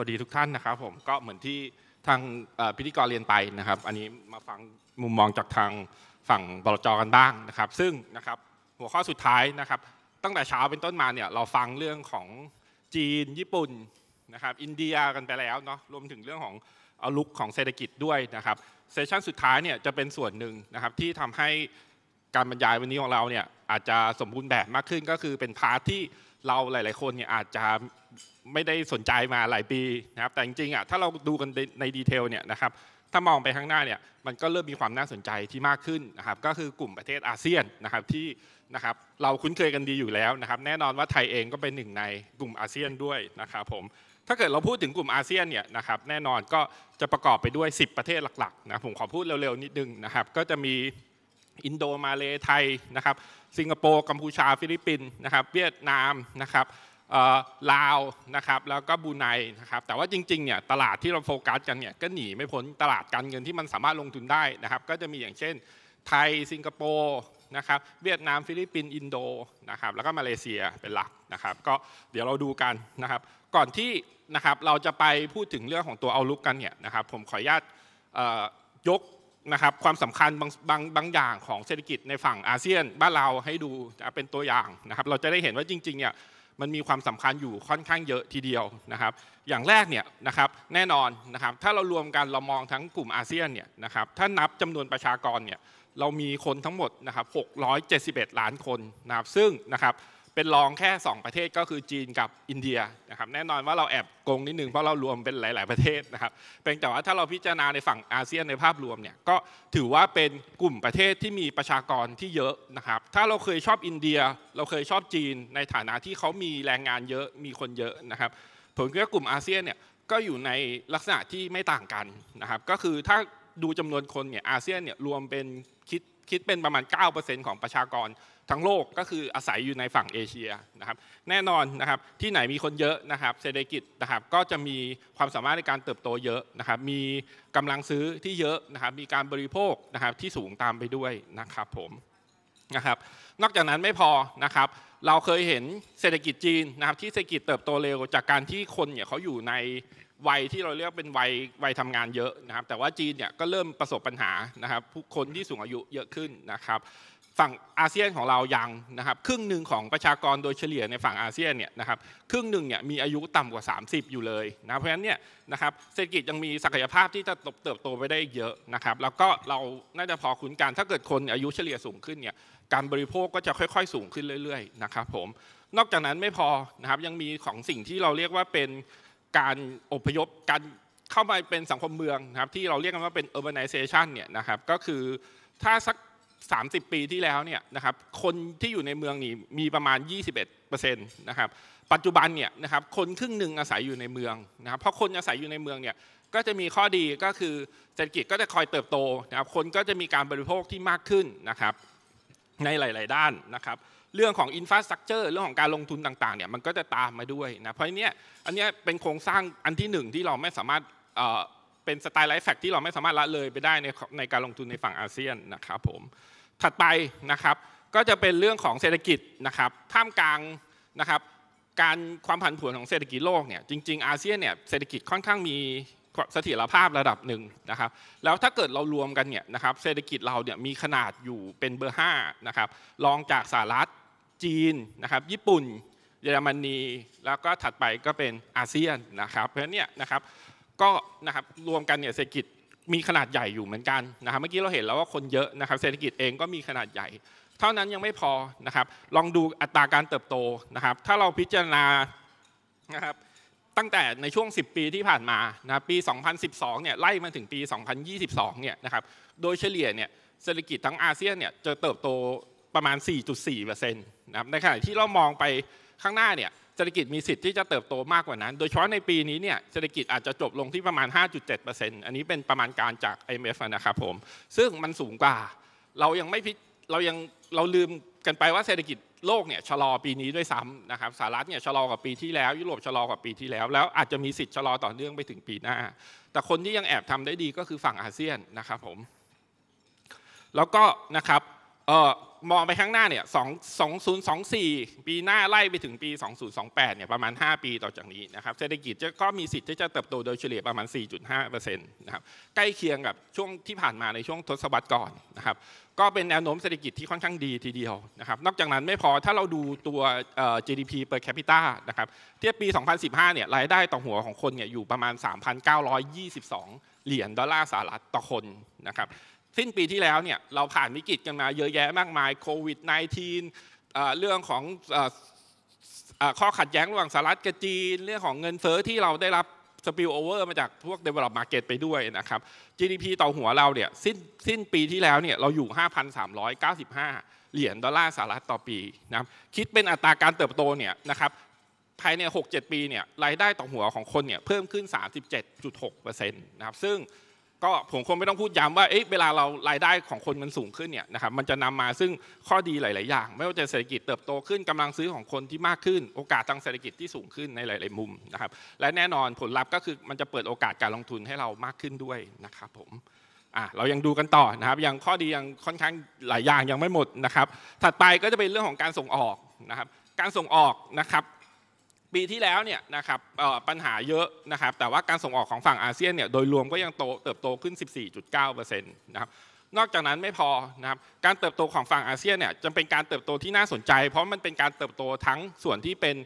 วัสดีทุกท่านนะครับ ผมก็เหมือนที่ทางพิธีกรเรียนไปนะครับ อันนี้มาฟังมุมมองจากทางฝั่งบลจกันบ้างนะครับ ซึ่งนะครับหัวข้อสุดท้ายนะครับตั้งแต่เช้าเป็นต้นมาเนี่ยเราฟังเรื่องของจีน ญี่ปุ่นนะครับอินเดียกันไปแล้วเนาะรวมถึงเรื่องของเอาลุกของเศรษฐกิจด้วยนะครับเซสชันสุดท้ายเนี่ยจะเป็นส่วนหนึ่งนะครับที่ทำให้การบรรยายวันนี้ของเราเนี่ยอาจจะสมบูรณ์แบบมากขึ้นก็คือเป็นพาร์ทที่เราหลาย ๆ คนเนี่ยอาจจะไม่ได้สนใจมาหลายปีนะครับ แต่จริงๆอ่ะถ้าเราดูกันในดีเทลเนี่ยนะครับถ้ามองไปข้างหน้าเนี่ยมันก็เริ่มมีความน่าสนใจที่มากขึ้นนะครับก็คือกลุ่มประเทศอาเซียนนะครับที่นะครับเราคุ้นเคยกันดีอยู่แล้วนะครับ แน่นอนว่าไทยเองก็เป็นหนึ่งในกลุ่มอาเซียนด้วยนะครับผมถ้าเกิดเราพูดถึงกลุ่มอาเซียนเนี่ยนะครับแน่นอนก็จะประกอบไปด้วย 10 ประเทศหลักๆนะผมขอพูดเร็วๆนิดนึงนะครับก็จะมีอินโดมาเลไทยนะครับสิงคโปร์กัมพูชาฟิลิปปินส์นะครับเวียดนามนะครับลาวนะครับแล้วก็บูไนนะครับแต่ว่าจริงๆเนี่ยตลาดที่เราโฟกัสกันเนี่ยก็หนีไม่พ้นตลาดการเงินที่มันสามารถลงทุนได้นะครับก็จะมีอย่างเช่น ไทยสิงคโปร์นะครับเวียดนาม ฟิลิปปินส์อินโดนะครับแล้วก็มาเลเซียเป็นหลักนะครับก็เดี๋ยวเราดูกันนะครับก่อนที่นะครับเราจะไปพูดถึงเรื่องของตัวเอาลุกกันเนี่ยนะครับผมขออนุญาตยกนะครับความสำคัญบางบางบางอย่างของเศรษฐกิจในฝั่งอาเซียนบ้านเราให้ดูเป็นตัวอย่างนะครับเราจะได้เห็นว่าจริงๆเนี่ยมันมีความสำคัญอยู่ค่อนข้างเยอะทีเดียวนะครับ อย่างแรกเนี่ยนะครับแน่นอนนะครับถ้าเรารวมกันเรามองทั้งกลุ่มอาเซียนเนี่ยนะครับถ้านับจำนวนประชากรเนี่ยเรามีคนทั้งหมดนะครับ671 ล้านคนนะครับซึ่งนะครับเป็นรองแค่ 2 ประเทศก็คือจีนกับอินเดียนะครับแน่นอนว่าเราแอบโกงนิดนึงเพราะเรารวมเป็นหลาย ๆประเทศนะครับเพียงแต่ว่าถ้าเราพิจารณาในฝั่งอาเซียนในภาพรวมเนี่ยก็ถือว่าเป็นกลุ่มประเทศที่มีประชากรที่เยอะนะครับถ้าเราเคยชอบอินเดีย เราเคยชอบจีนในฐานะที่เขามีแรงงานเยอะมีคนเยอะนะครับผมคิดว่ากลุ่มอาเซียนเนี่ยก็อยู่ในลักษณะที่ไม่ต่างกันนะครับก็คือถ้าดูจำนวนคนเนี่ยอาเซียนเนี่ยรวมเป็นคิดคิดเป็นประมาณ 9%ของประชากรทั้งโลกก็คืออาศัยอยู่ในฝั่งเอเชียนะครับแน่นอนนะครับที่ไหนมีคนเยอะนะครับเศรษฐกิจนะครับก็จะมีความสามารถในการเติบโตเยอะนะครับมีกำลังซื้อที่เยอะนะครับมีการบริโภคนะครับที่สูงตามไปด้วยนะครับผมนะครับนอกจากนั้นไม่พอนะครับเราเคยเห็นเศรษฐกิจจีนนะครับ ที่เศรษฐกิจเติบโตเร็วจากการที่คนเนี่ยเขาอยู่ในวัยที่เราเรียกเป็นวัยวัยทำงานเยอะนะครับ แต่ว่าจีนเนี่ยก็เริ่มประสบปัญหานะครับ ผู้คนที่สูงอายุเยอะขึ้นนะครับฝั่งอาเซียนของเรายังนะครับครึ่งหนึ่งของประชากรโดยเฉลี่ยในฝั่งอาเซียนเนี่ยนะครับครึ่งหนึ่งเนี่ยมีอายุต่ำกว่า 30 อยู่เลยนะเพราะฉะนั้นเนี่ยนะครับเศรษฐกิจยังมีศักยภาพที่จะเติบโตไปได้เยอะนะครับแล้วก็เรา น่าจะพอคุ้นกันถ้าเกิดคนอายุเฉลี่ยสูงขึ้นเนี่ยการบริโภคก็จะค่อยๆ สูงขึ้นเรื่อย ๆนะครับผมนอกจากนั้นไม่พอนะครับยังมีของสิ่งที่เราเรียกว่าเป็นการอพยพการเข้ามาเป็นสังคมเมืองนะครับที่เราเรียกกันว่าเป็น urbanization เนี่ยนะครับก็คือถ้าสัก30ปีที่แล้วเนี่ยนะครับคนที่อยู่ในเมืองนี่มีประมาณ21%นะครับปัจจุบันเนี่ยนะครับคนครึ่งหนึ่งอาศัยอยู่ในเมืองนะครับเพราะคนอาศัยอยู่ในเมืองเนี่ยก็จะมีข้อดีก็คือเศรษฐกิจก็จะคอยเติบโตนะครับคนก็จะมีการบริโภคที่มากขึ้นนะครับในหลาย ๆ ด้านนะครับเรื่องของอินฟราสตรักเจอร์เรื่องของการลงทุนต่าง ๆ เนี่ยมันก็จะตามมาด้วยนะเพราะเนี้ยอันนี้เป็นโครงสร้างอันที่หนึ่งที่เราไม่สามารถเป็นสไตล์ไลฟ์แฟกที่เราไม่สามารถละเลยไปได้ในในการลงทุนในฝั่งอาเซียนนะครับผมถัดไปนะครับก็จะเป็นเรื่องของเศรษฐกิจนะครับ ท่ามกลางนะครับ การความผันผวนของเศรษฐกิจโลกเนี่ยจริงๆ อาเซียนเนี่ยเศรษฐกิจค่อนข้างมีเสถียรภาพระดับหนึ่งนะครับแล้วถ้าเกิดเรารวมกันเนี่ยนะครับเศรษฐกิจเราเนี่ยมีขนาดอยู่เป็นเบอร์5นะครับรองจากสหรัฐจีนนะครับญี่ปุ่น เยอรมนีแล้วก็ถัดไปก็เป็นอาเซียนนะครับ เพราะเนี่ยนะครับก็นะครับรวมกันเนี่ยเศรษฐกิจมีขนาดใหญ่อยู่เหมือนกันนะครับเมื่อกี้เราเห็นแล้วว่าคนเยอะนะครับเศรษฐกิจเองก็มีขนาดใหญ่ เท่านั้นยังไม่พอนะครับลองดูอัตราการเติบโตนะครับถ้าเราพิจารณานะครับตั้งแต่ในช่วง 10 ปีที่ผ่านมานะปี 2012 เนี่ยไล่มาถึงปี 2022 เนี่ยนะครับโดยเฉลี่ยเนี่ยเศรษฐกิจทั้งอาเซียนเนี่ยจะเติบโตประมาณ 4.4%นะครับในขณะที่เรามองไปข้างหน้าเนี่ยศรษฐกิจมีสิทธิ์ที่จะเติบโตมากกว่านั้น โดยเฉพาะในปีนี้เนี่ยเศรษฐกิจอาจจะจบลงที่ประมาณ 5.7%อันนี้เป็นประมาณการจาก IMF นะครับผม ซึ่งมันสูงกว่า เรายังไม่พิเรายังเราลืมกันไปว่าเศรษฐกิจโลกเนี่ยชะลอปีนี้ด้วยซ้ำนะครับสหรัฐเนี่ยชะลอกว่าปีที่แล้ว ยุโรปชะลอกว่าปีที่แล้ว แล้วอาจจะมีสิทธิ์ชะลอต่อเนื่องไปถึงปีหน้า แต่คนที่ยังแอบทำได้ดีก็คือฝั่งอาเซียนนะครับผม แล้วก็นะครับเออมองไปข้างหน้าเนี่ย2024 ปีหน้าไล่ไปถึงปี 2028 เนี่ยประมาณ 5 ปีต่อจากนี้นะครับเศรษฐกิจก็มีสิทธิ์ที่จะเติบโตโดยเฉลี่ยประมาณ 4.5%นะครับใกล้เคียงกับช่วงที่ผ่านมาในช่วงทศวรรษก่อนนะครับก็เป็นแนวโน้มเศรษฐกิจที่ค่อนข้างดีทีเดียวนะครับนอกจากนั้นไม่พอถ้าเราดูตัว GDP per capita นะครับเทียบปี 2015 เนี่ยรายได้ต่อหัวของคนเนี่ยอยู่ประมาณ 3,922 เหรียญดอลลาร์สหรัฐต่อคนนะครับสิ้นปีที่แล้วเนี่ยเราผ่านวิกฤตกันมาเยอะแยะมากมายโควิด -19 เรื่องของข้อขัดแย้งระหว่างสหรัฐกับจีน เรื่องของเงินเฟอ้อที่เราได้รับสปิลโอเวอร์มาจากพวก develop market ไปด้วยนะครับ GDP ต่อหัวเราเนี่ยสิ้นสิ้นปีที่แล้วเนี่ยเราอยู่ 5,395 เหรียญดอลลาร์สหรัฐต่อปีนะครับคิดเป็นอัตราการเติบโตเนี่ยนะครับภายใน 6-7 ปีเนี่ยรายได้ต่อหัวของคนเนี่ยเพิ่มขึ้น 37.6%นะครับซึ่งก็ผมคงไม่ต้องพูดย้ำว่าเอ๊ะเวลาเรารายได้ของคนมันสูงขึ้นเนี่ยนะครับ มันจะนำมาซึ่งข้อดีหลายๆอย่าง ไม่ว่าจะเศรษฐกิจเติบโตขึ้น กำลังซื้อของคนที่มากขึ้น โอกาสทางเศรษฐกิจที่สูงขึ้นในหลาย ๆ มุมนะครับ และแน่นอนผลลัพธ์ก็คือมันจะเปิดโอกาสการลงทุนให้เรามากขึ้นด้วยนะครับผม อ่ะเรายังดูกันต่อนะครับ ยังข้อดียังค่อนข้างหลายอย่างยังไม่หมดนะครับ ถัดไปก็จะเป็นเรื่องของการส่งออกนะครับ การส่งออกนะครับปีที่แล้วเนี่ยนะครับปัญหาเยอะนะครับ แต่ว่าการส่งออกของฝั่งอาเซียนเนี่ยโดยรวมก็ยังโตเติบโตขึ้น 14.9%นะครับนอกจากนั้นไม่พอนะครับการเติบโตของฝั่งอาเซียนเนี่ยจะเป็นการเติบโตที่น่าสนใจ เพราะมันเป็นการเติบโตทั้งส่วนที่เป็น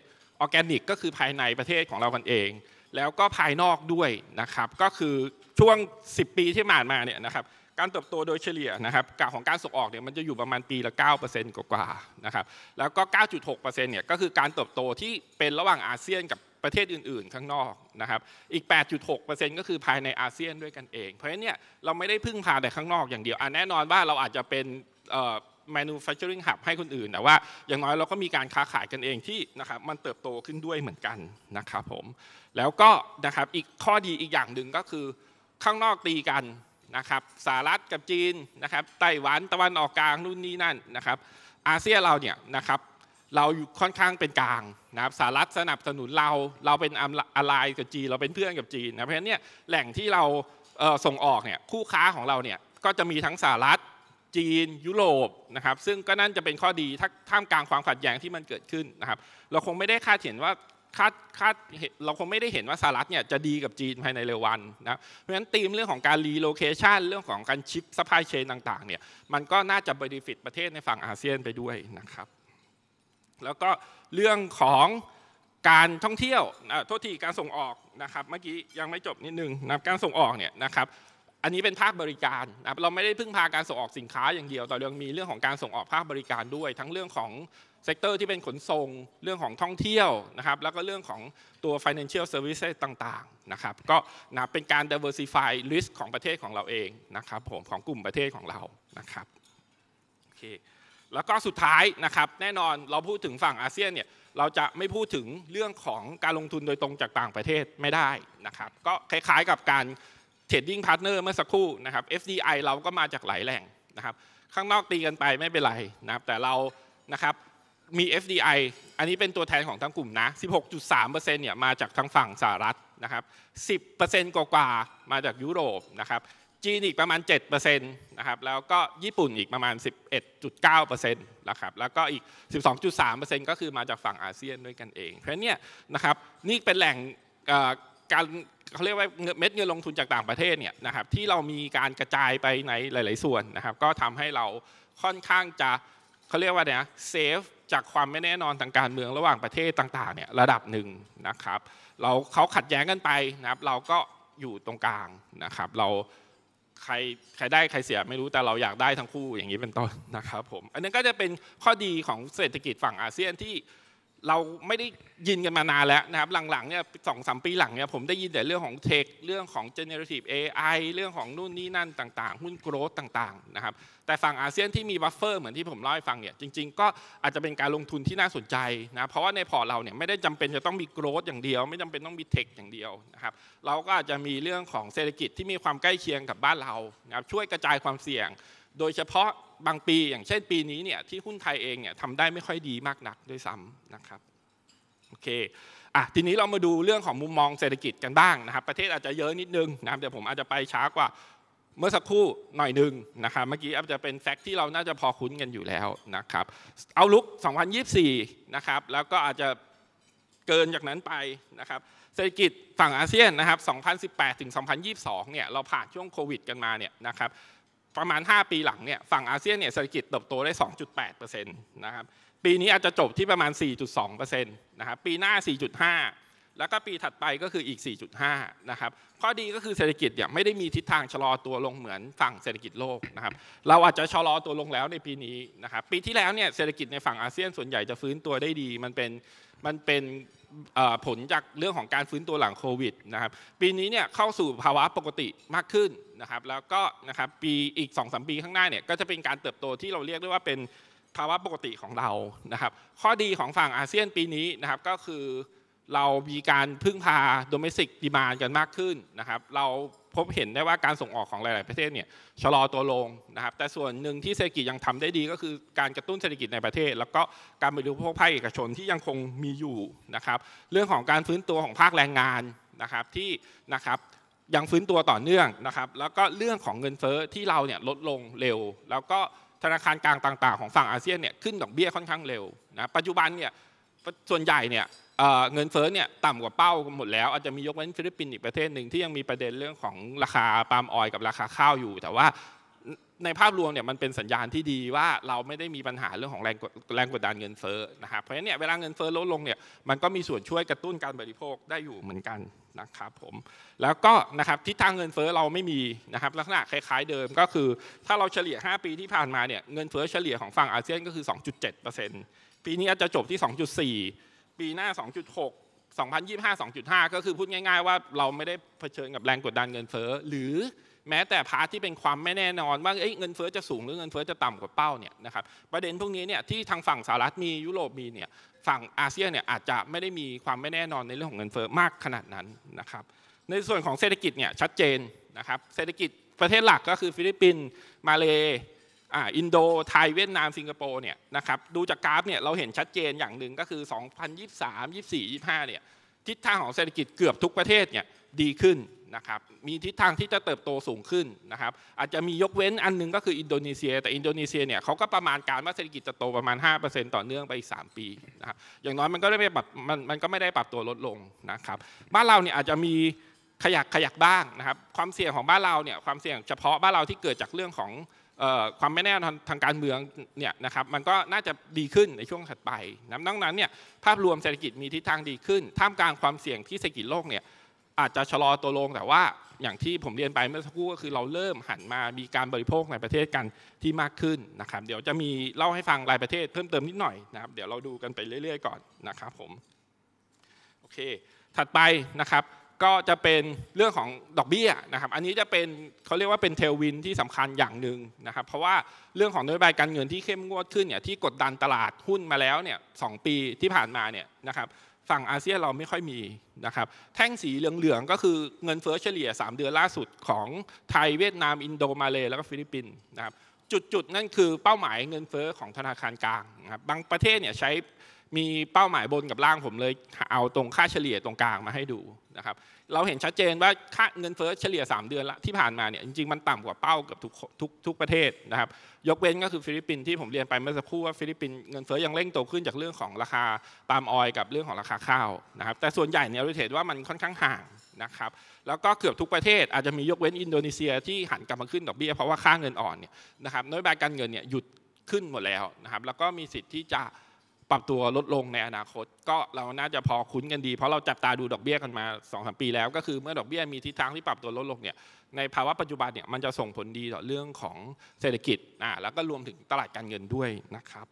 ออร์แกนิกก็คือภายในประเทศของเรากันเอง แล้วก็ภายนอกด้วยนะครับก็คือช่วง 10 ปีที่ผ่านมาเนี่ยนะครับการเติบโตโดยเฉลี่ยนะครับกาของการส่งออกเนี่ยมันจะอยู่ประมาณปีละ9%กว่าๆนะครับแล้วก็9.6%เนี่ยก็คือการเติบโตที่เป็นระหว่างอาเซียนกับประเทศอื่นๆ ข้างนอกนะครับอีก 8.6%ก็คือภายในอาเซียนด้วยกันเอง เพราะฉะนั้นเนี่ยเราไม่ได้พึ่งพาแต่ข้างนอกอย่างเดียวอแน่นอนว่าเราอาจจะเป็น manufacturing hub ให้คนอื่นแต่ว่าอย่างน้อยเราก็มีการค้าขายกันเองที่นะครับมันเติบโตขึ้นด้วยเหมือนกันนะครับผมแล้วก็นะครับอีกข้อดีอีกอย่างหนึ่งก็คือข้างนอกตีกันนะครับสหรัฐกับจีนนะครับไต้หวันตะวันออกกลางนู่นนี่นั่นนะครับอาเซียเราเนี่ยนะครับเราค่อนข้างเป็นกลางนะครับสหรัฐสนับสนุนเราเราเป็นอะไรกับจีนเราเป็นเพื่อนกับจีนนะเพราะฉะนั้นเนี่ยแหล่งที่เราส่งออกเนี่ยคู่ค้าของเราเนี่ยก็จะมีทั้งสหรัฐจีนยุโรปนะครับซึ่งก็นั่นจะเป็นข้อดีท่ามกลางความขัดแย้งที่มันเกิดขึ้นนะครับเราคงไม่ได้คาดเห็นว่าคาดคาดเราคงไม่ได้เห็นว่าสหรัฐเนี่ยจะดีกับจีนภายในเร็ววันนะ เพราะฉะนั้นธีมเรื่องของการรีโลเคชันเรื่องของการชิปซัพพลายเชนต่างๆเนี่ยมันก็น่าจะบริฟิตประเทศในฝั่งอาเซียนไปด้วยนะครับแล้วก็เรื่องของการท่องเที่ยวโทษทีการส่งออกนะครับเมื่อกี้ยังไม่จบนิดนึงนะการส่งออกเนี่ยนะครับอันนี้เป็นภาคบริการนะเราไม่ได้พึ่งพาการส่งออกสินค้าอย่างเดียวแต่ยังมีเรื่องของการส่งออกภาคบริการด้วยทั้งเรื่องของเซกเตอร์ที่เป็นขนส่งเรื่องของท่องเที่ยวนะครับแล้วก็เรื่องของตัว financial services ต่างๆนะครับ ก็นะเป็นการ diversify risk ของประเทศของเราเองนะครับ ผมของกลุ่มประเทศของเรานะครับโอเคแล้วก็สุดท้ายนะครับ แน่นอนเราพูดถึงฝั่งอาเซียนเนี่ยเราจะไม่พูดถึงเรื่องของการลงทุนโดยตรงจากต่างประเทศไม่ได้นะครับ ก็คล้ายๆกับการเทรดดิ้งพาร์ทเนอร์เมื่อสักครู่นะครับ FDI เราก็มาจากหลายแหล่งนะครับ ข้างนอกตีกันไปไม่เป็นไรนะครับแต่เรานะครับมี FDI อันนี้เป็นตัวแทนของทั้งกลุ่มนะ 16.3%เนี่ยมาจากทางฝั่งสหรัฐนะครับ 10%กว่ากว่ามาจากยุโรปนะครับ จีนอีกประมาณ7%นะครับ แล้วก็ญี่ปุ่นอีกประมาณ 11.9%นะครับ แล้วก็อีก 12.3%ก็คือมาจากฝั่งอาเซียนด้วยกันเอง เพราะเนี้นะครับนี่เป็นแหล่งการเขาเรียกว่าเม็ดเงินลงทุนจากต่างประเทศเนี่ยนะครับที่เรามีการกระจายไปในหลาย ๆส่วนนะครับก็ทำให้เราค่อนข้างจะเขาเรียกว่าเนี่ยเซฟจากความไม่แน่นอนทางการเมืองระหว่างประเทศต่างๆ เนี่ยระดับหนึ่งนะครับเราเขาขัดแย้งกันไปนะครับเราก็อยู่ตรงกลางนะครับเราใครใครได้ใครเสียไม่รู้แต่เราอยากได้ทั้งคู่อย่างนี้เป็นต้นนะครับผมอันนั้นก็จะเป็นข้อดีของเศรษฐกิจฝั่งอาเซียนที่เราไม่ได้ยินกันมานานแล้วนะครับหลังๆเนี่ยสองสามปีหลังเนี่ยผมได้ยินแต่เรื่องของเทค เรื่องของ generative AI เรื่องของนู่นนี่นั่นต่าง ๆ หุ้นโกร์ต่างๆนะครับแต่ฝั่งอาเซียนที่มีบัฟเฟอร์เหมือนที่ผมเล่าให้ฟังเนี่ยจริงๆ ก็อาจจะเป็นการลงทุนที่น่าสนใจนะเพราะว่าในพอร์ตเราเนี่ยไม่ได้จำเป็นจะต้องมีโกร์อย่างเดียว ไม่จำเป็นต้องมีเทคอย่างเดียวนะครับเราก็อาจจะมีเรื่องของเศรษฐกิจที่มีความใกล้เคียงกับบ้านเรานะครับช่วยกระจายความเสี่ยงโดยเฉพาะบางปีอย่างเช่นปีนี้เนี่ยที่หุ้นไทยเองเนี่ยทำได้ไม่ค่อยดีมากนักด้วยซ้ำนะครับโอเคอ่ะทีนี้เรามาดูเรื่องของมุมมองเศรษฐกิจกันบ้างนะครับ ประเทศอาจจะเยอะนิดนึงนะครับแต่ผมอาจจะไปช้ากว่าเมื่อสักครู่หน่อยหนึ่งนะครับ เมื่อกี้อาจจะเป็นแฟกต์ที่เราน่าจะพอคุ้นกันอยู่แล้วนะครับเอาลุก2024 นะครับแล้วก็อาจจะเกินจากนั้นไปนะครับ เศรษฐกิจฝั่งอาเซียนนะครับ 2018 ถึง 2022 เนี่ยเราผ่านช่วงโควิดกันมาเนี่ยนะครับประมาณ 5 ปีหลังเนี่ย ฝั่งอาเซียนเนี่ยเศรษฐกิจเติบโตได้ 2.8%ปนะครับ ปีนี้อาจจะจบที่ประมาณ 4.2%ปนะครับปีหน้า 4.5แล้วก็ปีถัดไปก็คืออีก 4.5 นะครับข้อดีก็คือเศรษฐกิจเนี่ยไม่ได้มีทิศทางชะลอตัวลงเหมือนฝั่งเศรษฐกิจโลกนะครับ เราอาจจะชะลอตัวลงแล้วในปีนี้นะครับปีที่แล้วเนี่ยเศรษฐกิจในฝั่งอาเซียนส่วนใหญ่จะฟื้นตัวได้ดีมันเป็นมันเป็นผลจากเรื่องของการฟื้นตัวหลังโควิดนะครับ ปีนี้เนี่ยเข้าสู่ภาวะปกติมากขึ้นนะครับแล้วก็นะครับปีอีก2-3ปีข้างหน้าเนี่ยก็จะเป็นการเติบโตที่เราเรียกได้ว่าเป็นภาวะปกติของเรานะครับ ข้อดีของฝั่งอาเซียนปีนี้นะครับก็คือเรามีการพึ่งพาโ o m e s t i c demand กันมากขึ้นนะครับเราพบเห็นได้ว่าการส่งออกของหลายๆประเทศเนี่ยชะลอตัวลงนะครับแต่ส่วนหนึ่งที่เศรษฐกิจยังทำได้ดีก็คือการกระตุ้นเศรษฐกิจในประเทศ แล้วก็การบริโภคภาคเอกชนที่ยังคงมีอยู่นะครับเรื่องของการฟื้นตัวของภาคแรงงานนะครับที่นะครับยังฟื้นตัวต่อเนื่องนะครับแล้วก็เรื่องของเงินเฟ้อที่เราเนี่ยลดลงเร็ว แล้วก็ธนาคารกลางต่างๆ ของฝั่งอาเซียนเนี่ยขึ้นดอกเบี้ยค่อนข้างเร็วนะปัจจุบันเนี่ยส่วนใหญ่เนี่ยเงินเฟ้อเนี่ยต่ำกว่าเป้าหมดแล้วอาจจะมียกเว้นฟิลิปปินส์อีกประเทศหนึ่งที่ยังมีประเด็นเรื่องของราคาปาล์มออยล์กับราคาข้าวอยู่ แต่ว่าในภาพรวมเนี่ยมันเป็นสัญญาณที่ดีว่าเราไม่ได้มีปัญหาเรื่องของแรงแรงกดดันเงินเฟ้อนะครับเพราะฉะนั้นเนี่ยเวลาเงินเฟ้อลดลงเนี่ยมันก็มีส่วนช่วยกระตุ้นการบริโภคได้อยู่เหมือนกันนะครับผมแล้วก็นะครับทิศทางเงินเฟ้อเราไม่มีนะครับลักษณะคล้าย ๆเดิมก็คือ ถ้าเราเฉลี่ย 5 ปีที่ผ่านมาเนี่ยเงินเฟ้อเฉลี่ยของฝั่งอาเซียนก็คือ 2.7%ปีนี้อาจจะจบที่ 2.4ปีหน้า 2.6 2025 2.5 ก็คือพูดง่ายๆ ว่าเราไม่ได้เผชิญกับแรงกดดันเงินเฟ้อหรือแม้แต่พาร์ทที่เป็นความไม่แน่นอน ว่าเงินเฟ้อจะสูงหรือเงินเฟ้อจะต่ำกว่าเป้าเนี่ยนะครับประเด็นพวกนี้เนี่ยที่ทางฝั่งสหรัฐมียุโรปมีเนี่ยฝั่งอาเซียนเนี่ยอาจจะไม่ได้มีความไม่แน่นอนในเรื่องของเงินเฟ้อมากขนาดนั้นนะครับในส่วนของเศรษฐกิจเนี่ยชัดเจนนะครับเศรษฐกิจประเทศหลักก็คือฟิลิปปินส์มาเลอ่าอินโดไทยเวียดนามสิงคโปร์เนี่ยนะครับดูจากกราฟเนี่ยเราเห็นชัดเจนอย่างหนึ่งก็คือ 2023 24 25 เนี่ยทิศทางของเศรษฐกิจเกือบทุกประเทศเนี่ยดีขึ้นนะครับมีทิศทางที่จะเติบโตสูงขึ้นนะครับอาจจะมียกเว้นอันนึงก็คืออินโดนีเซีย แต่อินโดนีเซียเนี่ยเขาก็ประมาณการว่าเศรษฐกิจจะโตประมาณ 5%ต่อเนื่องไปอีก3ปีนะครับอย่างน้อยมันก็ไม่ปรับมันมันก็ไม่ได้ปรับตัวลดลงนะครับบ้านเราเนี่ยอาจจะมีขยักขยักบ้างนะครับความเสี่ยงของบ้านเราเนี่ยความเสี่ยงเฉพาะบ้านเราที่เกิดจากเรื่องของความไม่แน่นทางการเมืองเนี่ยนะครับมันก็น่าจะดีขึ้นในช่วงถัดไปนะดังนั้นเนี่ยภาพรวมเศรษฐกิจมีทิศทางดีขึ้น ท่ามกลางความเสี่ยงที่เศรษฐกิจโลกเนี่ยอาจจะชะลอตัวลงแต่ว่า อย่างที่ผมเรียนไปเมื่อสักครู่ก็คือเราเริ่มหันมามีการบริโภคในประเทศกันที่มากขึ้นนะครับ เดี๋ยวจะมีเล่าให้ฟังรายประเทศเพิ่มเติมนิดหน่อยนะครับเดี๋ยวเราดูกันไปเรื่อย ๆ ก่อนนะครับผมโอเค ถัดไปนะครับก็จะเป็นเรื่องของดอกเบี้ยนะครับ อันนี้จะเป็นเขาเรียกว่าเป็นเทลวินที่สำคัญอย่างหนึ่งนะครับ เพราะว่าเรื่องของนโยบายการเงินที่เข้มงวดขึ้นเนี่ยที่กดดันตลาดหุ้นมาแล้วเนี่ยสปีที่ผ่านมาเนี่ยนะครับฝั่งอาเซียนเราไม่ค่อยมีนะครับแท่งสีเหลืองๆก็คือเงินเฟ้อเฉลี่ย 3 เดือนล่าสุดของไทยเวียดนามอินโดมาเลแล้วก็ฟิลิปปินส์นะครับจุดๆนั่นคือ เป้าหมายเงินเฟ้อของธนาคารกลางนะครับบางประเทศเนี่ยใช้มีเป้าหมายบนกับล่างผมเลยเอาตรงค่าเฉลี่ยตรงกลางมาให้ดูนะครับเราเห็นชัดเจนว่าค่าเงินเฟ้อเฉลี่ย 3 เดือนละที่ผ่านมาเนี่ยจริง ๆมันต่ำกว่าเป้ากับทุกทุกทุกประเทศนะครับยกเว้นก็คือฟิลิปปินส์ที่ผมเรียนไปเมื่อสักครู่ว่าฟิลิปปินส์เงินเฟ้อยังเร่งโตขึ้นจากเรื่องของราคาปาล์มออยล์กับเรื่องของราคาข้าวนะครับแต่ส่วนใหญ่เนี่ยเราเห็นว่ามันค่อนข้างห่างนะครับแล้วก็เกือบทุกประเทศ อาจจะมียกเว้นอินโดนีเซียที่หันกลับมาขึ้นดอกเบี้ยเพราะว่าค่าเงินอ่อนเนี่ยนะครับนโยบายการเงินเนี่ยหยุดขึ้นหมดแล้วนะครับแล้วก็มีสิทธิ์ที่จะรับตัวลดลงในอนาคตก็เราน่าจะพอคุ้นกันดีเพราะเราจับตาดูดอกเบี้ยกันมา2อสปีแล้วก็คือเมื่อดอกเบี้ยมีทิศทางที่ปรับตัวลดลงเนี่ยในภาวะปัจจุบันเนี่ยมันจะส่งผลดีต่อเรื่องของเศรษฐกิจอ่าแล้วก็รวมถึงตลาดการเงินด้วยนะครับ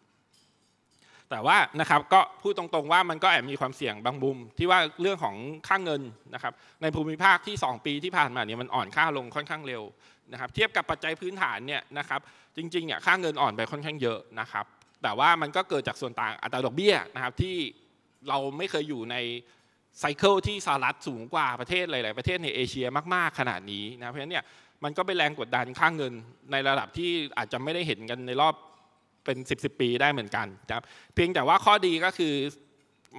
แต่ว่านะครับก็พูดตรงๆว่ามันก็แอบมีความเสี่ยงบางบุมที่ว่าเรื่องของค่างเงินนะครับในภูมิภาคที่ 2 ปีที่ผ่านมาเนี่ยมันอ่อนค่าลงค่อนข้างเร็วนะครับ เทียบกับปัจจัยพื้นฐานเนี่ยนะครับจริงๆเนี่ยค่างเงินอ่อนไปค่อนข้างเยอะนะครับแต่ว่ามันก็เกิดจากส่วนต่างอัตราดอกเบี้ยนะครับที่เราไม่เคยอยู่ในไซเคิลที่สหรัฐสูงกว่าประเทศหลายๆประเทศในเอเชียมากๆขนาดนี้นะเพราะฉะนั้นเนี่ยมันก็เป็นแรงกดดันค่างเงินในระดับที่อาจจะไม่ได้เห็นกันในรอบเป็น 10บปีได้เหมือนกันนะครับเพียงแต่ว่าข้อดีก็คือ